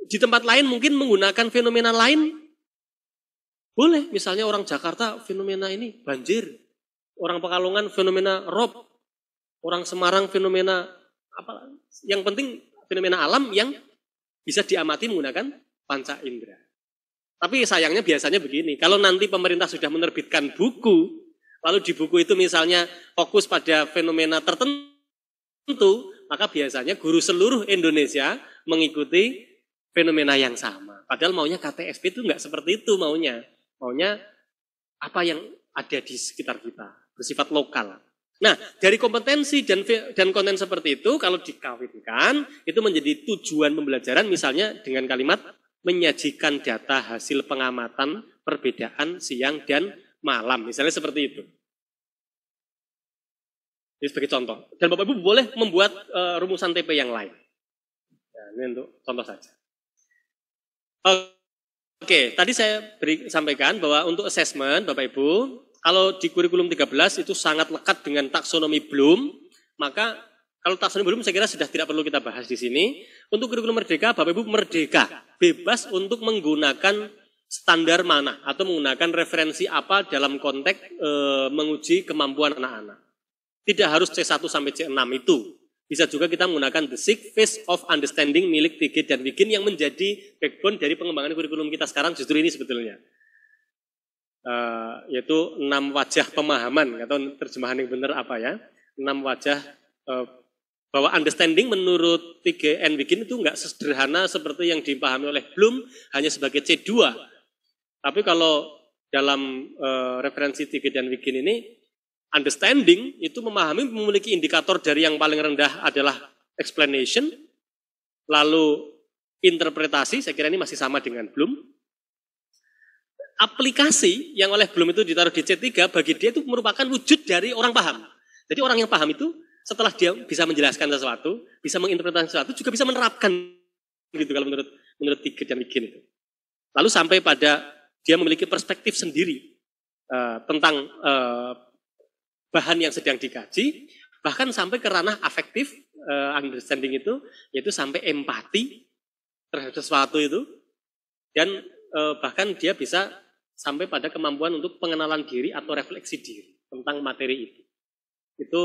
Di tempat lain mungkin menggunakan fenomena lain boleh. Misalnya orang Jakarta fenomena ini banjir, orang Pekalongan fenomena rob, orang Semarang fenomena apa? Yang penting fenomena alam yang bisa diamati menggunakan panca indera. Tapi sayangnya biasanya begini, kalau nanti pemerintah sudah menerbitkan buku lalu di buku itu misalnya fokus pada fenomena tertentu, maka biasanya guru seluruh Indonesia mengikuti fenomena yang sama. Padahal maunya KTSP itu nggak seperti itu maunya. Maunya apa yang ada di sekitar kita, bersifat lokal. Nah, dari kompetensi dan dan konten seperti itu kalau dikawinkan itu menjadi tujuan pembelajaran misalnya dengan kalimat menyajikan data hasil pengamatan perbedaan siang dan malam, misalnya seperti itu. Ini sebagai contoh. Dan Bapak Ibu boleh membuat uh, rumusan TP yang lain. Ya, ini untuk contoh saja. Oke, tadi saya beri, sampaikan bahwa untuk assessment Bapak Ibu, kalau di kurikulum 13 itu sangat lekat dengan taksonomi Bloom, maka kalau taksonomi Bloom saya kira sudah tidak perlu kita bahas di sini. Untuk kurikulum merdeka, Bapak Ibu merdeka, bebas untuk menggunakan standar mana atau menggunakan referensi apa dalam konteks e, menguji kemampuan anak-anak. Tidak harus C1 sampai C6 itu. Bisa juga kita menggunakan The Sixth Phase of Understanding milik Tigit dan Wigin yang menjadi backbone dari pengembangan kurikulum kita sekarang justru ini sebetulnya. E, yaitu enam wajah pemahaman atau terjemahan yang benar apa ya. Enam wajah e, bahwa understanding menurut TGN n Wigin itu enggak sederhana seperti yang dipahami oleh Bloom hanya sebagai C2 tapi kalau dalam uh, referensi tiga dan Wikin ini, understanding itu memahami memiliki indikator dari yang paling rendah adalah explanation, lalu interpretasi, saya kira ini masih sama dengan Bloom. Aplikasi yang oleh Bloom itu ditaruh di C3 bagi dia itu merupakan wujud dari orang paham. Jadi orang yang paham itu setelah dia bisa menjelaskan sesuatu, bisa menginterpretasi sesuatu, juga bisa menerapkan gitu kalau menurut menurut tiga dan bikin itu. Lalu sampai pada dia memiliki perspektif sendiri uh, tentang uh, bahan yang sedang dikaji, bahkan sampai ke ranah afektif uh, understanding itu, yaitu sampai empati terhadap sesuatu itu, dan uh, bahkan dia bisa sampai pada kemampuan untuk pengenalan diri atau refleksi diri tentang materi itu. Itu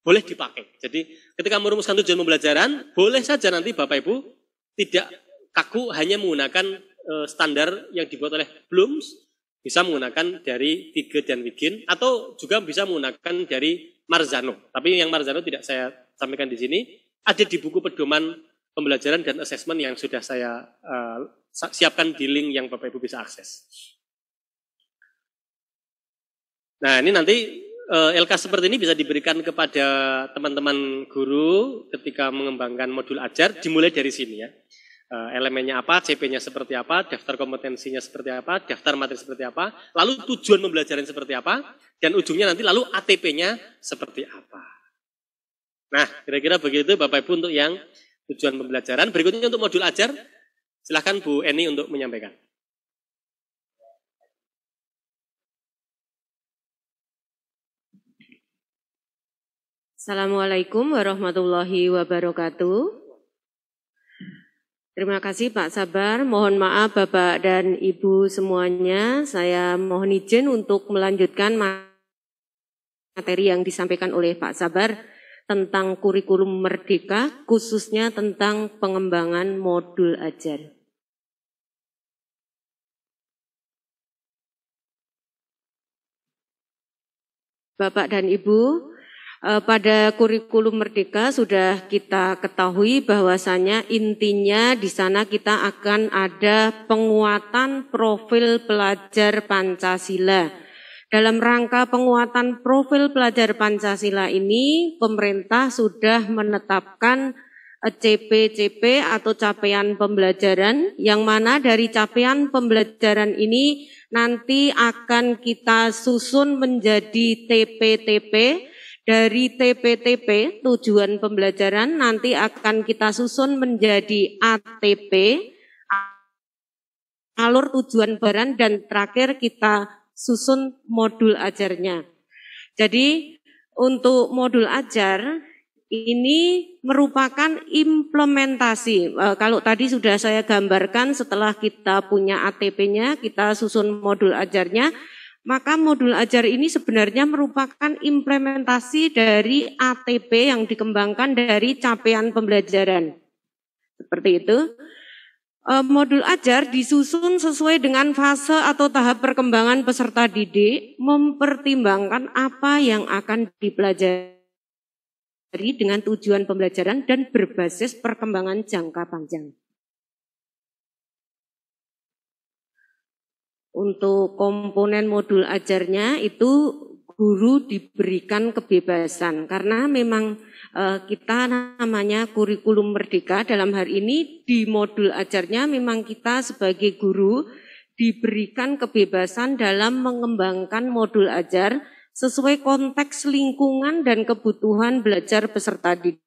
boleh dipakai. Jadi ketika merumuskan tujuan pembelajaran, boleh saja nanti Bapak Ibu tidak kaku hanya menggunakan Eh, standar yang dibuat oleh Blooms bisa menggunakan dari Tige dan Wigin atau juga bisa menggunakan dari Marzano. Tapi yang Marzano tidak saya sampaikan di sini. Ada di buku pedoman pembelajaran dan asesmen yang sudah saya uh, siapkan di link yang Bapak Ibu bisa akses. Nah ini nanti uh, eh, LK seperti ini bisa diberikan kepada teman-teman guru ketika mengembangkan modul ajar dimulai dari sini ya. Eh, elemennya apa, CP-nya seperti apa, daftar kompetensinya seperti apa, daftar materi seperti apa, lalu tujuan pembelajaran seperti apa, dan ujungnya nanti lalu ATP-nya seperti apa. Nah, kira-kira begitu Bapak Ibu untuk yang tujuan pembelajaran. Berikutnya untuk modul ajar, silahkan Bu Eni untuk menyampaikan. Assalamualaikum warahmatullahi wabarakatuh. Terima kasih Pak Sabar. Mohon maaf Bapak dan Ibu semuanya. Saya mohon izin untuk melanjutkan materi yang disampaikan oleh Pak Sabar tentang kurikulum merdeka, khususnya tentang pengembangan modul ajar. Bapak dan Ibu, Eh, pada kurikulum merdeka sudah kita ketahui bahwasannya intinya di sana kita akan ada penguatan profil pelajar Pancasila. Dalam rangka penguatan profil pelajar Pancasila ini, pemerintah sudah menetapkan eh, CPCP atau capaian pembelajaran yang mana dari capaian pembelajaran ini nanti akan kita susun menjadi TP-TP dari TPTP tujuan pembelajaran nanti akan kita susun menjadi ATP alur tujuan baran dan terakhir kita susun modul ajarnya. Jadi untuk modul ajar ini merupakan implementasi. E, kalau tadi sudah saya gambarkan setelah kita punya ATP-nya, kita susun modul ajarnya, maka modul ajar ini sebenarnya merupakan implementasi dari ATP yang dikembangkan dari capaian pembelajaran. Seperti itu. E, modul ajar disusun sesuai dengan fase atau tahap perkembangan peserta didik, mempertimbangkan apa yang akan dipelajari dengan tujuan pembelajaran dan berbasis perkembangan jangka panjang. Untuk komponen modul ajarnya itu guru diberikan kebebasan karena memang eh, kita namanya kurikulum merdeka dalam hal ini di modul ajarnya memang kita sebagai guru diberikan kebebasan dalam mengembangkan modul ajar sesuai konteks lingkungan dan kebutuhan belajar peserta didik.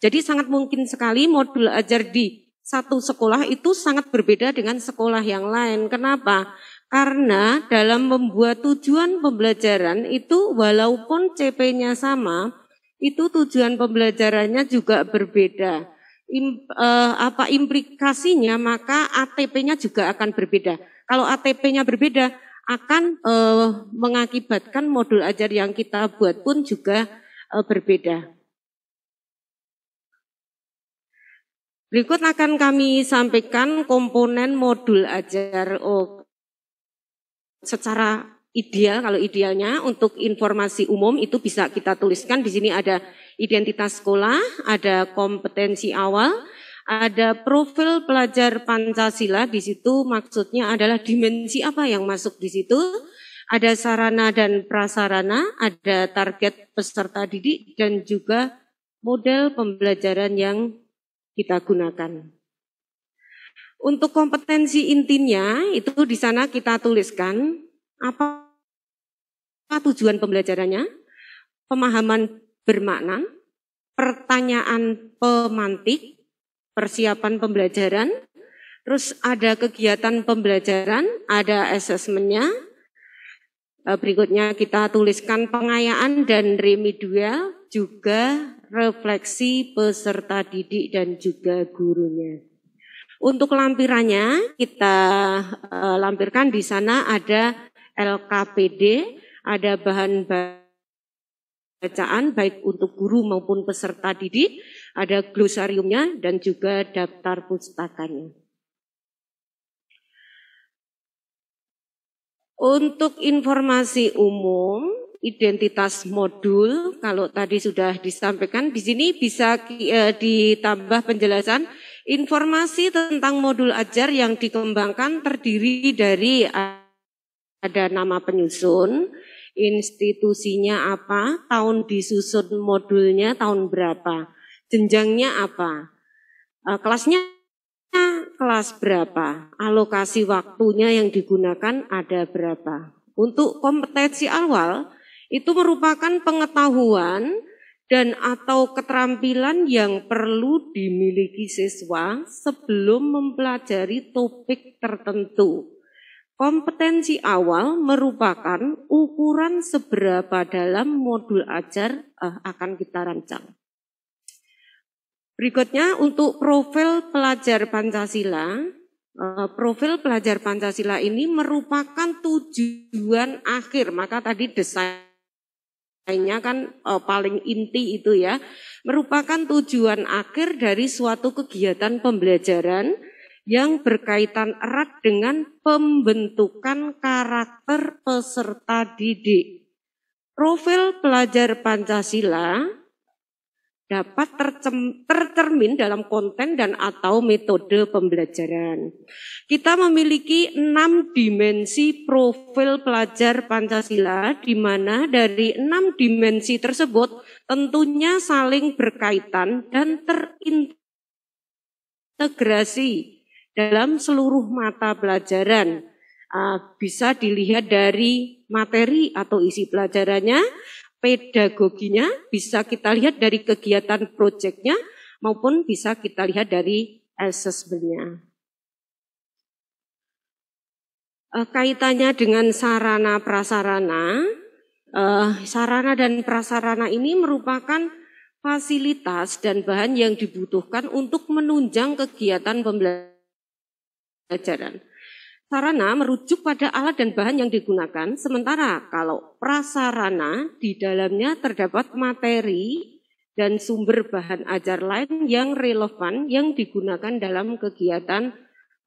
Jadi sangat mungkin sekali modul ajar di satu sekolah itu sangat berbeda dengan sekolah yang lain. Kenapa? Karena dalam membuat tujuan pembelajaran itu walaupun CP-nya sama, itu tujuan pembelajarannya juga berbeda. Im, eh, apa implikasinya maka ATP-nya juga akan berbeda. Kalau ATP-nya berbeda akan eh, mengakibatkan modul ajar yang kita buat pun juga eh, berbeda. Berikut akan kami sampaikan komponen modul ajar oh, secara ideal kalau idealnya untuk informasi umum itu bisa kita tuliskan di sini ada identitas sekolah, ada kompetensi awal, ada profil pelajar Pancasila di situ maksudnya adalah dimensi apa yang masuk di situ, ada sarana dan prasarana, ada target peserta didik dan juga model pembelajaran yang kita gunakan. Untuk kompetensi intinya itu di sana kita tuliskan apa, tujuan pembelajarannya, pemahaman bermakna, pertanyaan pemantik, persiapan pembelajaran, terus ada kegiatan pembelajaran, ada asesmennya, eh, berikutnya kita tuliskan pengayaan dan remedial, juga refleksi peserta didik dan juga gurunya. Untuk lampirannya kita eh, lampirkan di sana ada LKPD, ada bahan bacaan baik untuk guru maupun peserta didik, ada glosariumnya dan juga daftar pustakanya. Untuk informasi umum, identitas modul. Kalau tadi sudah disampaikan, di sini bisa e, ditambah penjelasan informasi tentang modul ajar yang dikembangkan terdiri dari ada nama penyusun, institusinya apa, tahun disusun modulnya tahun berapa, jenjangnya apa, e, kelasnya kelas berapa, alokasi waktunya yang digunakan ada berapa. Untuk kompetensi awal, itu merupakan pengetahuan dan atau keterampilan yang perlu dimiliki siswa sebelum mempelajari topik tertentu. Kompetensi awal merupakan ukuran seberapa dalam modul ajar eh, akan kita rancang. Berikutnya untuk profil pelajar Pancasila. Eh, profil pelajar Pancasila ini merupakan tujuan akhir, maka tadi desain lainnya kan uh, paling inti itu ya merupakan tujuan akhir dari suatu kegiatan pembelajaran yang berkaitan erat dengan pembentukan karakter peserta didik. Profil pelajar Pancasila dapat tercem, tercermin dalam konten dan atau metode pembelajaran. Kita memiliki enam dimensi profil pelajar Pancasila, di mana dari enam dimensi tersebut tentunya saling berkaitan dan terintegrasi dalam seluruh mata pelajaran. Ah, bisa dilihat dari materi atau isi pelajarannya, pedagoginya bisa kita lihat dari kegiatan proyeknya maupun bisa kita lihat dari assessmentnya. E, kaitannya dengan sarana prasarana, e, sarana dan prasarana ini merupakan fasilitas dan bahan yang dibutuhkan untuk menunjang kegiatan pembelajaran. Sarana merujuk pada alat dan bahan yang digunakan, sementara kalau prasarana di dalamnya terdapat materi dan sumber bahan ajar lain yang relevan yang digunakan dalam kegiatan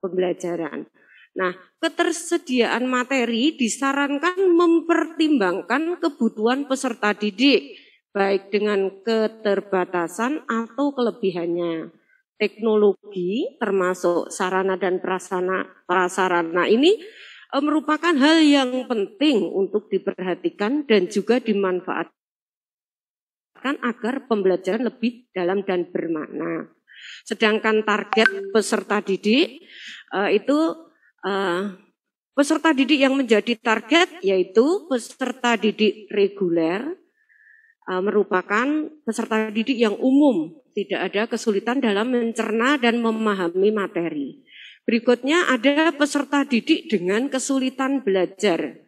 pembelajaran. Nah, ketersediaan materi disarankan mempertimbangkan kebutuhan peserta didik, baik dengan keterbatasan atau kelebihannya teknologi termasuk sarana dan prasarana prasarana ini e, merupakan hal yang penting untuk diperhatikan dan juga dimanfaatkan agar pembelajaran lebih dalam dan bermakna. Sedangkan target peserta didik e, itu e, peserta didik yang menjadi target yaitu peserta didik reguler merupakan peserta didik yang umum tidak ada kesulitan dalam mencerna dan memahami materi. Berikutnya ada peserta didik dengan kesulitan belajar.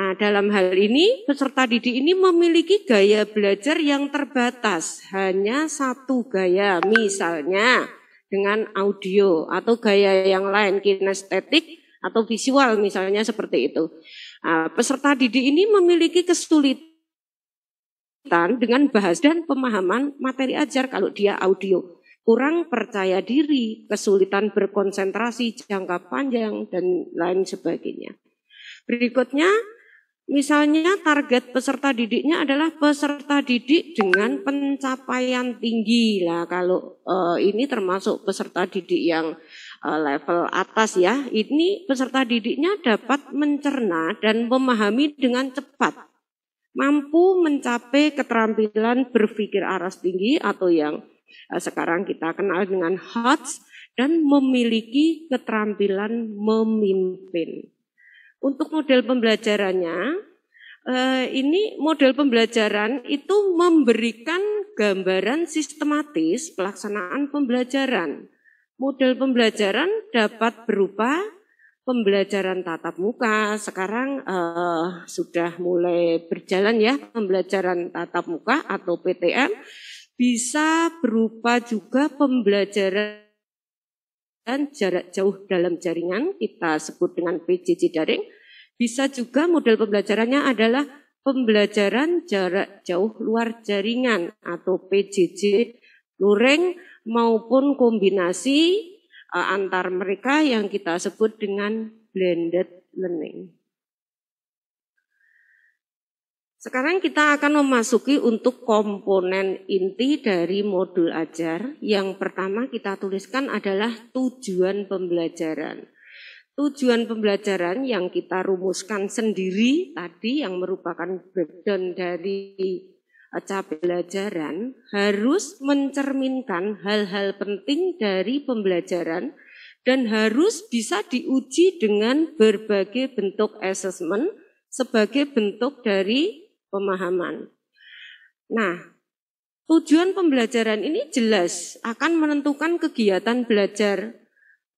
Nah, dalam hal ini, peserta didik ini memiliki gaya belajar yang terbatas, hanya satu gaya, misalnya dengan audio atau gaya yang lain, kinestetik atau visual misalnya seperti itu. Nah, peserta didik ini memiliki kesulitan dengan bahas dan pemahaman materi ajar kalau dia audio. Kurang percaya diri, kesulitan berkonsentrasi jangka panjang, dan lain sebagainya. Berikutnya, misalnya target peserta didiknya adalah peserta didik dengan pencapaian tinggi. Lah kalau uh, ini termasuk peserta didik yang eh, level atas ya. Ini peserta didiknya dapat mencerna dan memahami dengan cepat mampu mencapai keterampilan berpikir aras tinggi atau yang eh, sekarang kita kenal dengan HOTS dan memiliki keterampilan memimpin. Untuk model pembelajarannya, eh, ini model pembelajaran itu memberikan gambaran sistematis pelaksanaan pembelajaran. Model pembelajaran dapat berupa pembelajaran tatap muka sekarang uh, sudah mulai berjalan ya pembelajaran tatap muka atau PTM bisa berupa juga pembelajaran jarak jauh dalam jaringan kita sebut dengan PJJ daring bisa juga model pembelajarannya adalah pembelajaran jarak jauh luar jaringan atau PJJ luring maupun kombinasi Eh, antar mereka yang kita sebut dengan blended learning. Sekarang kita akan memasuki untuk komponen inti dari modul ajar. Yang pertama kita tuliskan adalah tujuan pembelajaran. Tujuan pembelajaran yang kita rumuskan sendiri tadi yang merupakan breakdown dari pembelajaran harus mencerminkan hal-hal penting dari pembelajaran dan harus bisa diuji dengan berbagai bentuk asesmen sebagai bentuk dari pemahaman. Nah, tujuan pembelajaran ini jelas akan menentukan kegiatan belajar,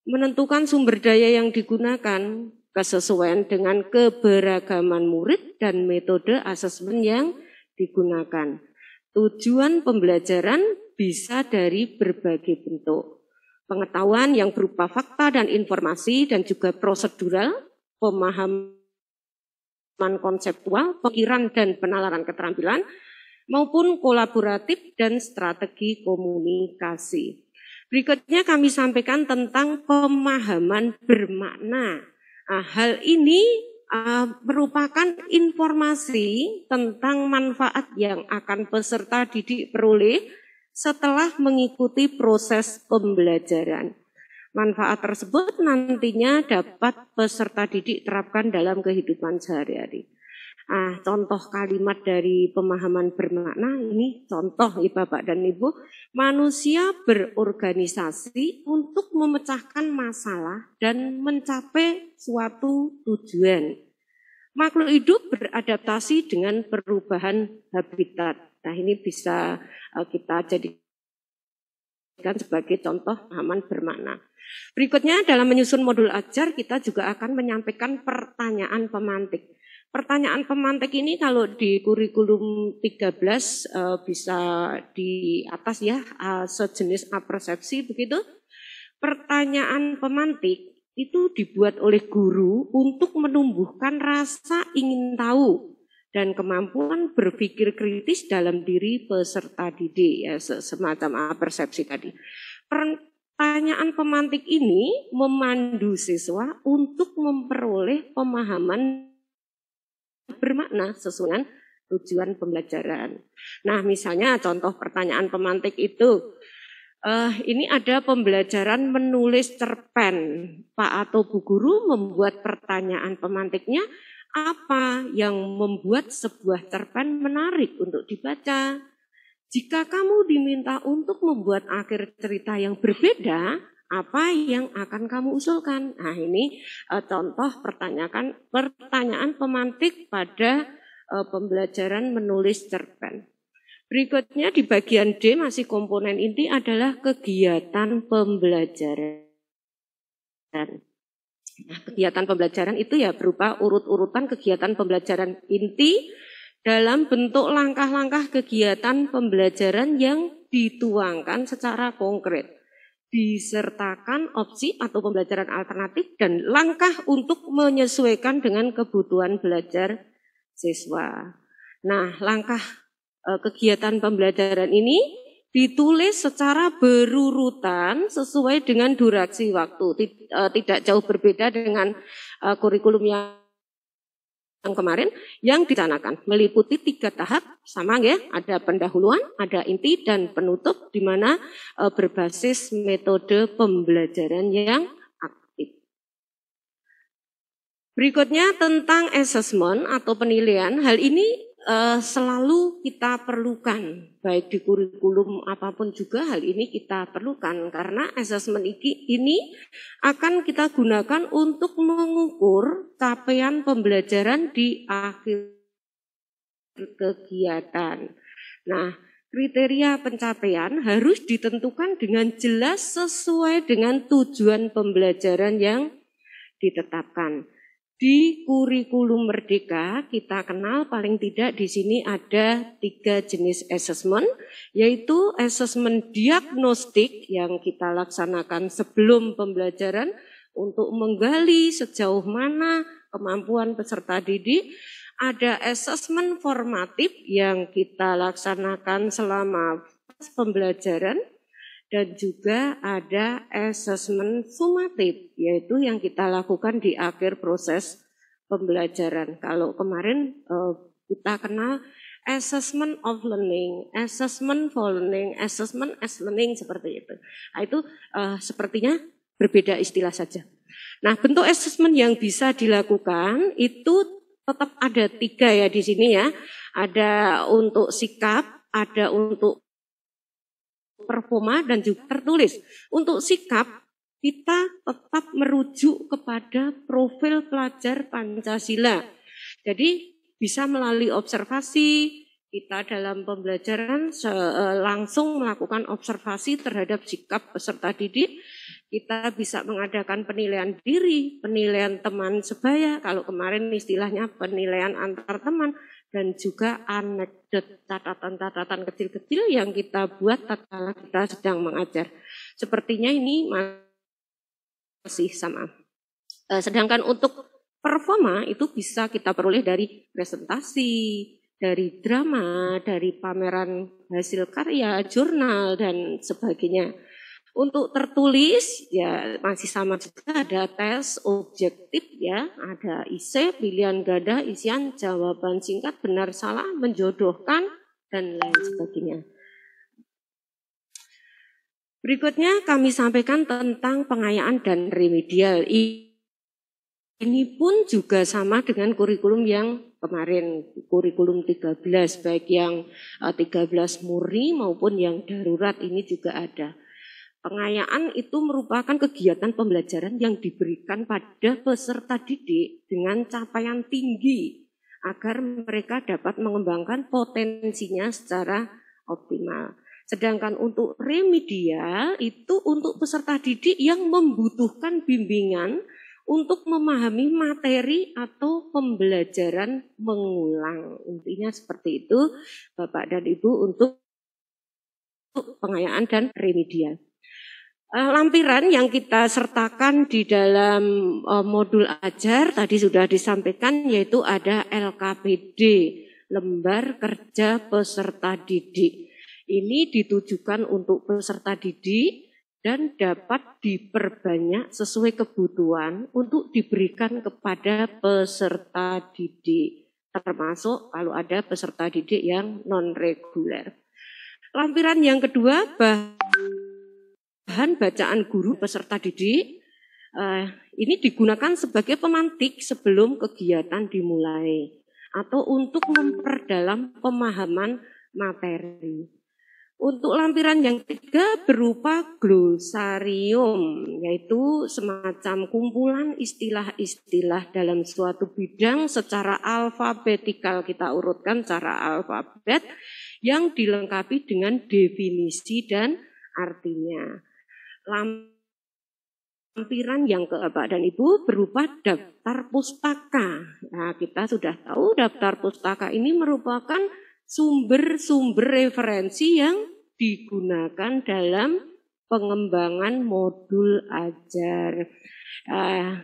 menentukan sumber daya yang digunakan, kesesuaian dengan keberagaman murid dan metode asesmen yang digunakan. Tujuan pembelajaran bisa dari berbagai bentuk. Pengetahuan yang berupa fakta dan informasi dan juga prosedural, pemahaman konseptual, pikiran dan penalaran keterampilan, maupun kolaboratif dan strategi komunikasi. Berikutnya kami sampaikan tentang pemahaman bermakna. Nah, hal ini uh, merupakan informasi tentang manfaat yang akan peserta didik peroleh setelah mengikuti proses pembelajaran. Manfaat tersebut nantinya dapat peserta didik terapkan dalam kehidupan sehari-hari. Ah, contoh kalimat dari pemahaman bermakna ini contoh ya Bapak dan Ibu, manusia berorganisasi untuk memecahkan masalah dan mencapai suatu tujuan. Makhluk hidup beradaptasi dengan perubahan habitat. Nah ini bisa eh, kita jadikan sebagai contoh pemahaman bermakna. Berikutnya dalam menyusun modul ajar kita juga akan menyampaikan pertanyaan pemantik. Pertanyaan pemantik ini kalau di kurikulum 13 eh, bisa di atas ya eh, sejenis apersepsi begitu. Pertanyaan pemantik itu dibuat oleh guru untuk menumbuhkan rasa ingin tahu dan kemampuan berpikir kritis dalam diri peserta didik ya semacam ah, persepsi tadi. Pertanyaan pemantik ini memandu siswa untuk memperoleh pemahaman bermakna sesuai tujuan pembelajaran. Nah, misalnya contoh pertanyaan pemantik itu Uh, ini ada pembelajaran menulis cerpen. Pak atau Bu Guru membuat pertanyaan pemantiknya, apa yang membuat sebuah cerpen menarik untuk dibaca? Jika kamu diminta untuk membuat akhir cerita yang berbeda, apa yang akan kamu usulkan? Nah, ini uh, contoh pertanyaan pertanyaan pemantik pada uh, pembelajaran menulis cerpen. Berikutnya di bagian D masih komponen inti adalah kegiatan pembelajaran. Nah, kegiatan pembelajaran itu ya berupa urut-urutan kegiatan pembelajaran inti dalam bentuk langkah-langkah kegiatan pembelajaran yang dituangkan secara konkret. Disertakan opsi atau pembelajaran alternatif dan langkah untuk menyesuaikan dengan kebutuhan belajar siswa. Nah, langkah Eh, kegiatan pembelajaran ini ditulis secara berurutan sesuai dengan durasi waktu eh, tidak jauh berbeda dengan eh, kurikulum yang kemarin yang dicanakan meliputi tiga tahap sama ya ada pendahuluan ada inti dan penutup di mana berbasis metode pembelajaran yang aktif berikutnya tentang assessment atau penilaian hal ini uh, selalu kita perlukan baik di kurikulum apapun juga hal ini kita perlukan karena asesmen ini akan kita gunakan untuk mengukur capaian pembelajaran di akhir kegiatan. Nah, kriteria pencapaian harus ditentukan dengan jelas sesuai dengan tujuan pembelajaran yang ditetapkan. Di kurikulum merdeka kita kenal paling tidak di sini ada tiga jenis assessment, yaitu assessment diagnostik yang kita laksanakan sebelum pembelajaran untuk menggali sejauh mana kemampuan peserta didik. Ada assessment formatif yang kita laksanakan selama pembelajaran dan juga ada assessment sumatif yaitu yang kita lakukan di akhir proses pembelajaran. Kalau kemarin eh, kita kenal assessment of learning, assessment for learning, assessment as learning seperti itu. Nah, itu eh, sepertinya berbeda istilah saja. Nah, bentuk assessment yang bisa dilakukan itu tetap ada tiga ya di sini ya. Ada untuk sikap, ada untuk performa dan juga tertulis. Untuk sikap, kita tetap merujuk kepada profil pelajar Pancasila. Jadi bisa melalui observasi, kita dalam pembelajaran e, langsung melakukan observasi terhadap sikap peserta didik. Kita bisa mengadakan penilaian diri, penilaian teman sebaya, kalau kemarin istilahnya penilaian antar teman, dan juga anekdot catatan-catatan kecil-kecil yang kita buat tatkala kita sedang mengajar. Sepertinya ini masih sama. Eh, sedangkan untuk performa itu bisa kita peroleh dari presentasi, dari drama, dari pameran hasil karya, jurnal, dan sebagainya. Untuk tertulis ya masih sama juga ada tes objektif ya, ada IC, pilihan ganda, isian, jawaban singkat, benar salah, menjodohkan dan lain sebagainya. Berikutnya kami sampaikan tentang pengayaan dan remedial. Ini pun juga sama dengan kurikulum yang kemarin, kurikulum 13, baik yang 13 eh, muri maupun yang darurat ini juga ada. Pengayaan itu merupakan kegiatan pembelajaran yang diberikan pada peserta didik dengan capaian tinggi agar mereka dapat mengembangkan potensinya secara optimal. Sedangkan untuk remedial itu untuk peserta didik yang membutuhkan bimbingan untuk memahami materi atau pembelajaran mengulang. Intinya seperti itu Bapak dan Ibu untuk pengayaan dan remedial. Eh, lampiran yang kita sertakan di dalam eh, modul ajar tadi sudah disampaikan yaitu ada LKPD, lembar kerja peserta didik. Ini ditujukan untuk peserta didik dan dapat diperbanyak sesuai kebutuhan untuk diberikan kepada peserta didik, termasuk kalau ada peserta didik yang non reguler. Lampiran yang kedua bahwa bahan bacaan guru peserta didik eh, ini digunakan sebagai pemantik sebelum kegiatan dimulai atau untuk memperdalam pemahaman materi. Untuk lampiran yang ketiga berupa glosarium, yaitu semacam kumpulan istilah-istilah dalam suatu bidang secara alfabetikal kita urutkan secara alfabet yang dilengkapi dengan definisi dan artinya lampiran yang ke Bapak dan Ibu berupa daftar pustaka. Nah, kita sudah tahu daftar pustaka ini merupakan sumber-sumber referensi yang digunakan dalam pengembangan modul ajar. Uh,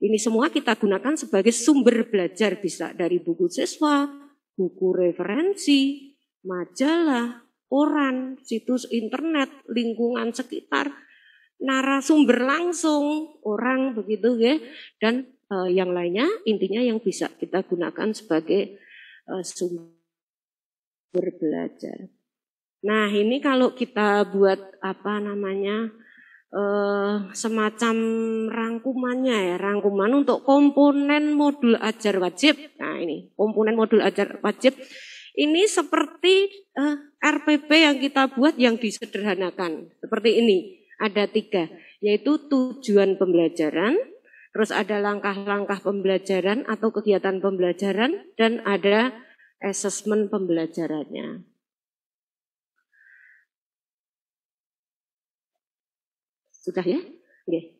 ini semua kita gunakan sebagai sumber belajar bisa dari buku siswa, buku referensi, majalah, koran, situs internet, lingkungan sekitar, narasumber langsung orang begitu ya dan uh, yang lainnya intinya yang bisa kita gunakan sebagai uh, sumber belajar. Nah ini kalau kita buat apa namanya uh, semacam rangkumannya ya rangkuman untuk komponen modul ajar wajib. Nah ini komponen modul ajar wajib ini seperti uh, RPP yang kita buat yang disederhanakan seperti ini ada tiga, yaitu tujuan pembelajaran, terus ada langkah-langkah pembelajaran atau kegiatan pembelajaran, dan ada assessment pembelajarannya. Sudah ya? Oke.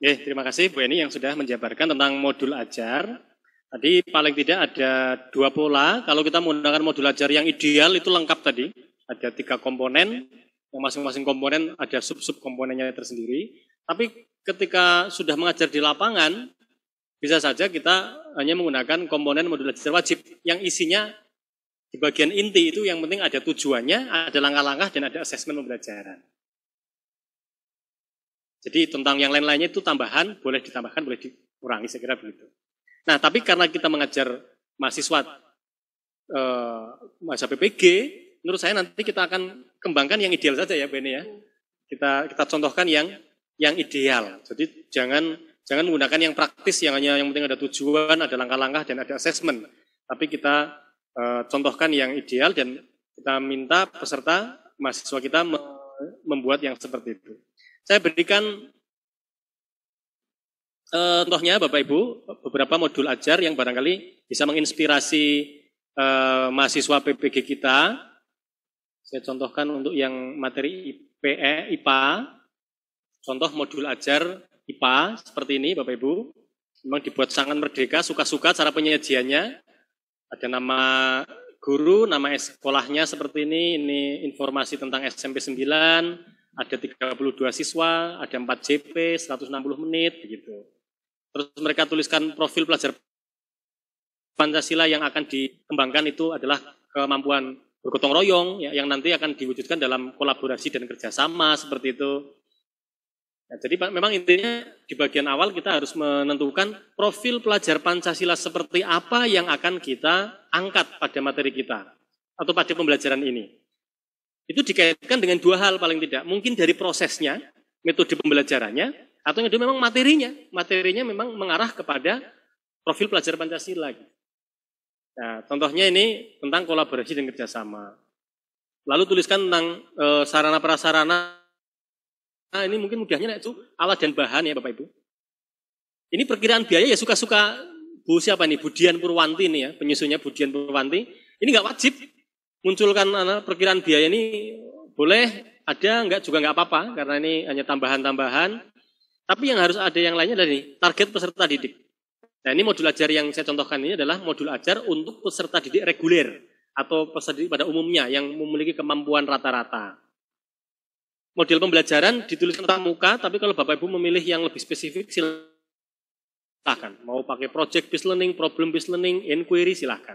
Oke, terima kasih Bu Eni yang sudah menjabarkan tentang modul ajar. Tadi paling tidak ada dua pola. Kalau kita menggunakan modul ajar yang ideal itu lengkap tadi. Ada tiga komponen, yang masing-masing komponen ada sub-sub komponennya tersendiri. Tapi ketika sudah mengajar di lapangan, bisa saja kita hanya menggunakan komponen modul ajar wajib yang isinya di bagian inti itu yang penting ada tujuannya, ada langkah-langkah, dan ada asesmen pembelajaran. Jadi tentang yang lain-lainnya itu tambahan, boleh ditambahkan, boleh dikurangi, saya kira begitu. Nah, tapi karena kita mengajar mahasiswa eh, masa PPG, menurut saya nanti kita akan kembangkan yang ideal saja ya Beni ya. Iya. Kita kita contohkan yang yang ideal. Jadi jangan jangan menggunakan yang praktis yang hanya yang penting ada tujuan, ada langkah-langkah dan ada assessment. Tapi kita e, contohkan yang ideal dan kita minta peserta mahasiswa kita me, membuat yang seperti itu. Saya berikan e, contohnya Bapak Ibu beberapa modul ajar yang barangkali bisa menginspirasi e, mahasiswa PPG kita saya contohkan untuk yang materi IPE, eh, IPA, contoh modul ajar IPA seperti ini Bapak Ibu. Memang dibuat sangat merdeka, suka-suka cara penyajiannya. Ada nama guru, nama sekolahnya seperti ini, ini informasi tentang SMP 9, ada 32 siswa, ada 4 JP, 160 menit, begitu. Terus mereka tuliskan profil pelajar Pancasila yang akan dikembangkan itu adalah kemampuan bergotong royong ya, yang nanti akan diwujudkan dalam kolaborasi dan kerjasama seperti itu. Nah, jadi memang intinya di bagian awal kita harus menentukan profil pelajar Pancasila seperti apa yang akan kita angkat pada materi kita atau pada pembelajaran ini. Itu dikaitkan dengan dua hal paling tidak. Mungkin dari prosesnya, metode pembelajarannya, atau yang memang materinya. Materinya memang mengarah kepada profil pelajar Pancasila. Gitu. Nah, contohnya ini tentang kolaborasi dan kerjasama. Lalu tuliskan tentang e, sarana prasarana. Nah, ini mungkin mudahnya itu alat dan bahan ya Bapak Ibu. Ini perkiraan biaya ya suka-suka Bu siapa nih? Budian Purwanti ini ya, penyusunnya Budian Purwanti. Ini nggak wajib munculkan anak perkiraan biaya ini boleh ada nggak juga nggak apa-apa karena ini hanya tambahan-tambahan. Tapi yang harus ada yang lainnya dari target peserta didik. Nah ini modul ajar yang saya contohkan ini adalah modul ajar untuk peserta didik reguler atau peserta didik pada umumnya yang memiliki kemampuan rata-rata. Model pembelajaran ditulis tentang muka, tapi kalau Bapak Ibu memilih yang lebih spesifik silahkan. Mau pakai project based learning, problem based learning, inquiry silahkan.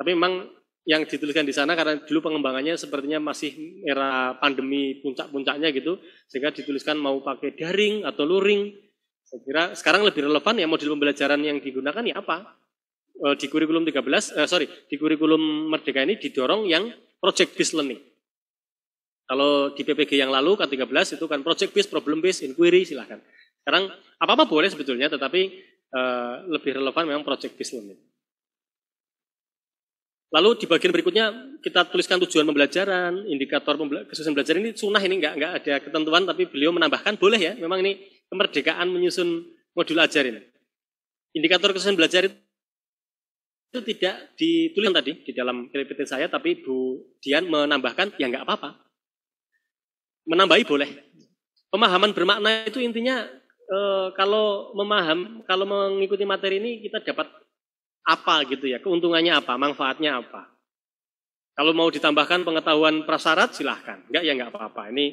Tapi memang yang dituliskan di sana karena dulu pengembangannya sepertinya masih era pandemi puncak-puncaknya gitu, sehingga dituliskan mau pakai daring atau luring, saya kira sekarang lebih relevan ya modul pembelajaran yang digunakan ya apa? Eh, di kurikulum 13, eh, sorry, di kurikulum Merdeka ini didorong yang project based learning. Kalau di PPG yang lalu kan 13 itu kan project based, problem based, inquiry silahkan. Sekarang apa-apa boleh sebetulnya tetapi eh, lebih relevan memang project based learning. Lalu di bagian berikutnya kita tuliskan tujuan pembelajaran, indikator pembelajaran kesusahan belajar ini sunah ini enggak nggak ada ketentuan tapi beliau menambahkan boleh ya. Memang ini kemerdekaan menyusun modul ajar ini. Indikator kesulitan belajar itu, itu tidak ditulis tadi di dalam PPT saya, tapi Bu Dian menambahkan, ya nggak apa-apa. Menambahi boleh. Pemahaman bermakna itu intinya e, kalau memaham, kalau mengikuti materi ini kita dapat apa gitu ya, keuntungannya apa, manfaatnya apa. Kalau mau ditambahkan pengetahuan prasyarat silahkan, enggak ya enggak apa-apa. Ini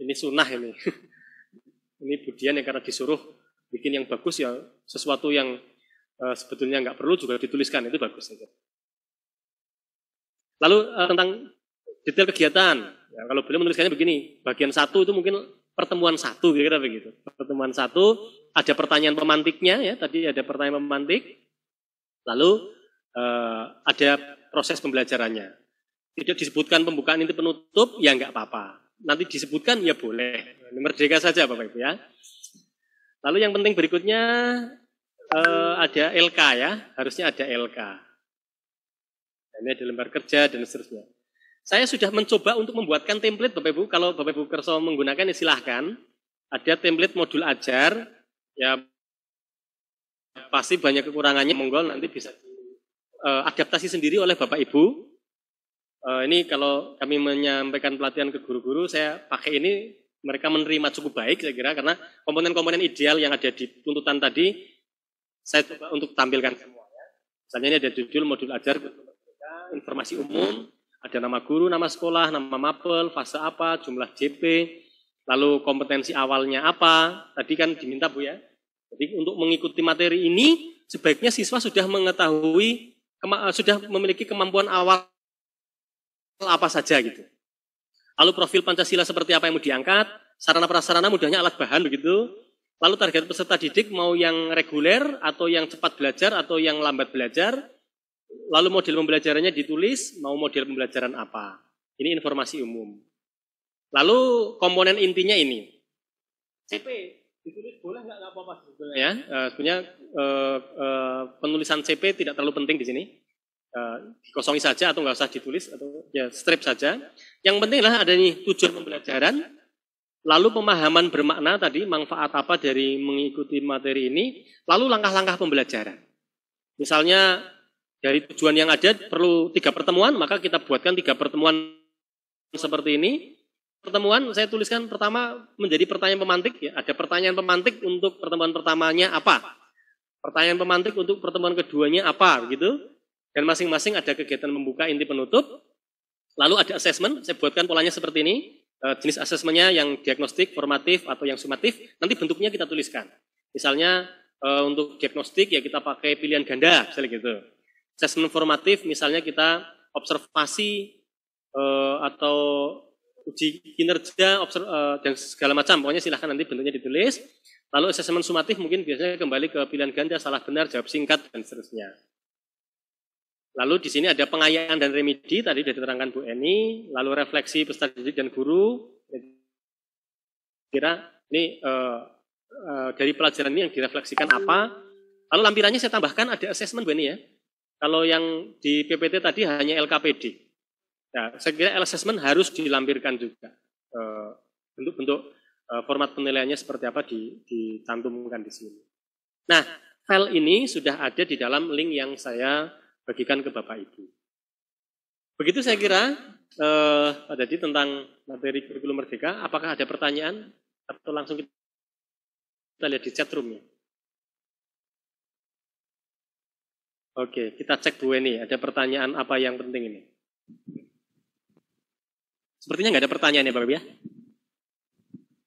ini sunnah ini. Ini budian yang karena disuruh bikin yang bagus ya sesuatu yang uh, sebetulnya nggak perlu juga dituliskan itu bagus saja. Gitu. Lalu uh, tentang detail kegiatan, ya, kalau beliau menuliskannya begini, bagian satu itu mungkin pertemuan satu kira-kira begitu. Pertemuan satu ada pertanyaan pemantiknya ya tadi ada pertanyaan pemantik, lalu uh, ada proses pembelajarannya. Tidak disebutkan pembukaan itu penutup ya nggak apa-apa nanti disebutkan ya boleh. Merdeka saja Bapak Ibu ya. Lalu yang penting berikutnya eh, ada LK ya, harusnya ada LK. Nah, ini ada lembar kerja dan seterusnya. Saya sudah mencoba untuk membuatkan template Bapak Ibu. Kalau Bapak Ibu Kerso menggunakan ya silahkan. Ada template modul ajar. Ya pasti banyak kekurangannya. Monggo nanti bisa eh, adaptasi sendiri oleh Bapak Ibu uh, ini kalau kami menyampaikan pelatihan ke guru-guru, saya pakai ini mereka menerima cukup baik saya kira karena komponen-komponen ideal yang ada di tuntutan tadi saya coba untuk tampilkan semuanya. Misalnya ini ada judul modul ajar informasi umum, ada nama guru, nama sekolah, nama mapel, fase apa, jumlah JP, lalu kompetensi awalnya apa. Tadi kan diminta Bu ya. Jadi untuk mengikuti materi ini sebaiknya siswa sudah mengetahui sudah memiliki kemampuan awal apa saja gitu. Lalu profil Pancasila seperti apa yang mau diangkat, sarana prasarana mudahnya alat bahan begitu. Lalu target peserta didik mau yang reguler atau yang cepat belajar atau yang lambat belajar. Lalu model pembelajarannya ditulis, mau model pembelajaran apa. Ini informasi umum. Lalu komponen intinya ini. CP, ditulis boleh nggak apa-apa sebetulnya? Ya, eh, sebenarnya eh, eh, penulisan CP tidak terlalu penting di sini kosongi eh, dikosongi saja atau nggak usah ditulis atau ya strip saja. Yang penting adalah nih tujuan pembelajaran, lalu pemahaman bermakna tadi manfaat apa dari mengikuti materi ini, lalu langkah-langkah pembelajaran. Misalnya dari tujuan yang ada perlu tiga pertemuan, maka kita buatkan tiga pertemuan seperti ini. Pertemuan saya tuliskan pertama menjadi pertanyaan pemantik. Ya. Ada pertanyaan pemantik untuk pertemuan pertamanya apa? Pertanyaan pemantik untuk pertemuan keduanya apa? Gitu. Dan masing-masing ada kegiatan membuka inti penutup. Lalu ada assessment, saya buatkan polanya seperti ini. E, jenis asesmennya yang diagnostik, formatif, atau yang sumatif, nanti bentuknya kita tuliskan. Misalnya e, untuk diagnostik ya kita pakai pilihan ganda, misalnya gitu. Assessment formatif misalnya kita observasi e, atau uji kinerja dan segala macam, pokoknya silahkan nanti bentuknya ditulis. Lalu assessment sumatif mungkin biasanya kembali ke pilihan ganda, salah benar, jawab singkat, dan seterusnya. Lalu di sini ada pengayaan dan remedi, tadi sudah diterangkan Bu Eni. Lalu refleksi peserta didik dan guru. Kira ini uh, uh, dari pelajaran ini yang direfleksikan apa. Lalu lampirannya saya tambahkan ada assessment Bu Eni ya. Kalau yang di PPT tadi hanya LKPD. Nah, saya kira assessment harus dilampirkan juga. Eh, bentuk-bentuk uh, format penilaiannya seperti apa di dicantumkan di sini. Nah, file ini sudah ada di dalam link yang saya bagikan ke Bapak Ibu. Begitu saya kira eh, Pak Dadi tentang materi kurikulum merdeka. Apakah ada pertanyaan atau langsung kita, kita lihat di chat roomnya? Oke, kita cek dulu ini, Ada pertanyaan apa yang penting ini? Sepertinya nggak ada pertanyaan ya Bapak Ibu ya?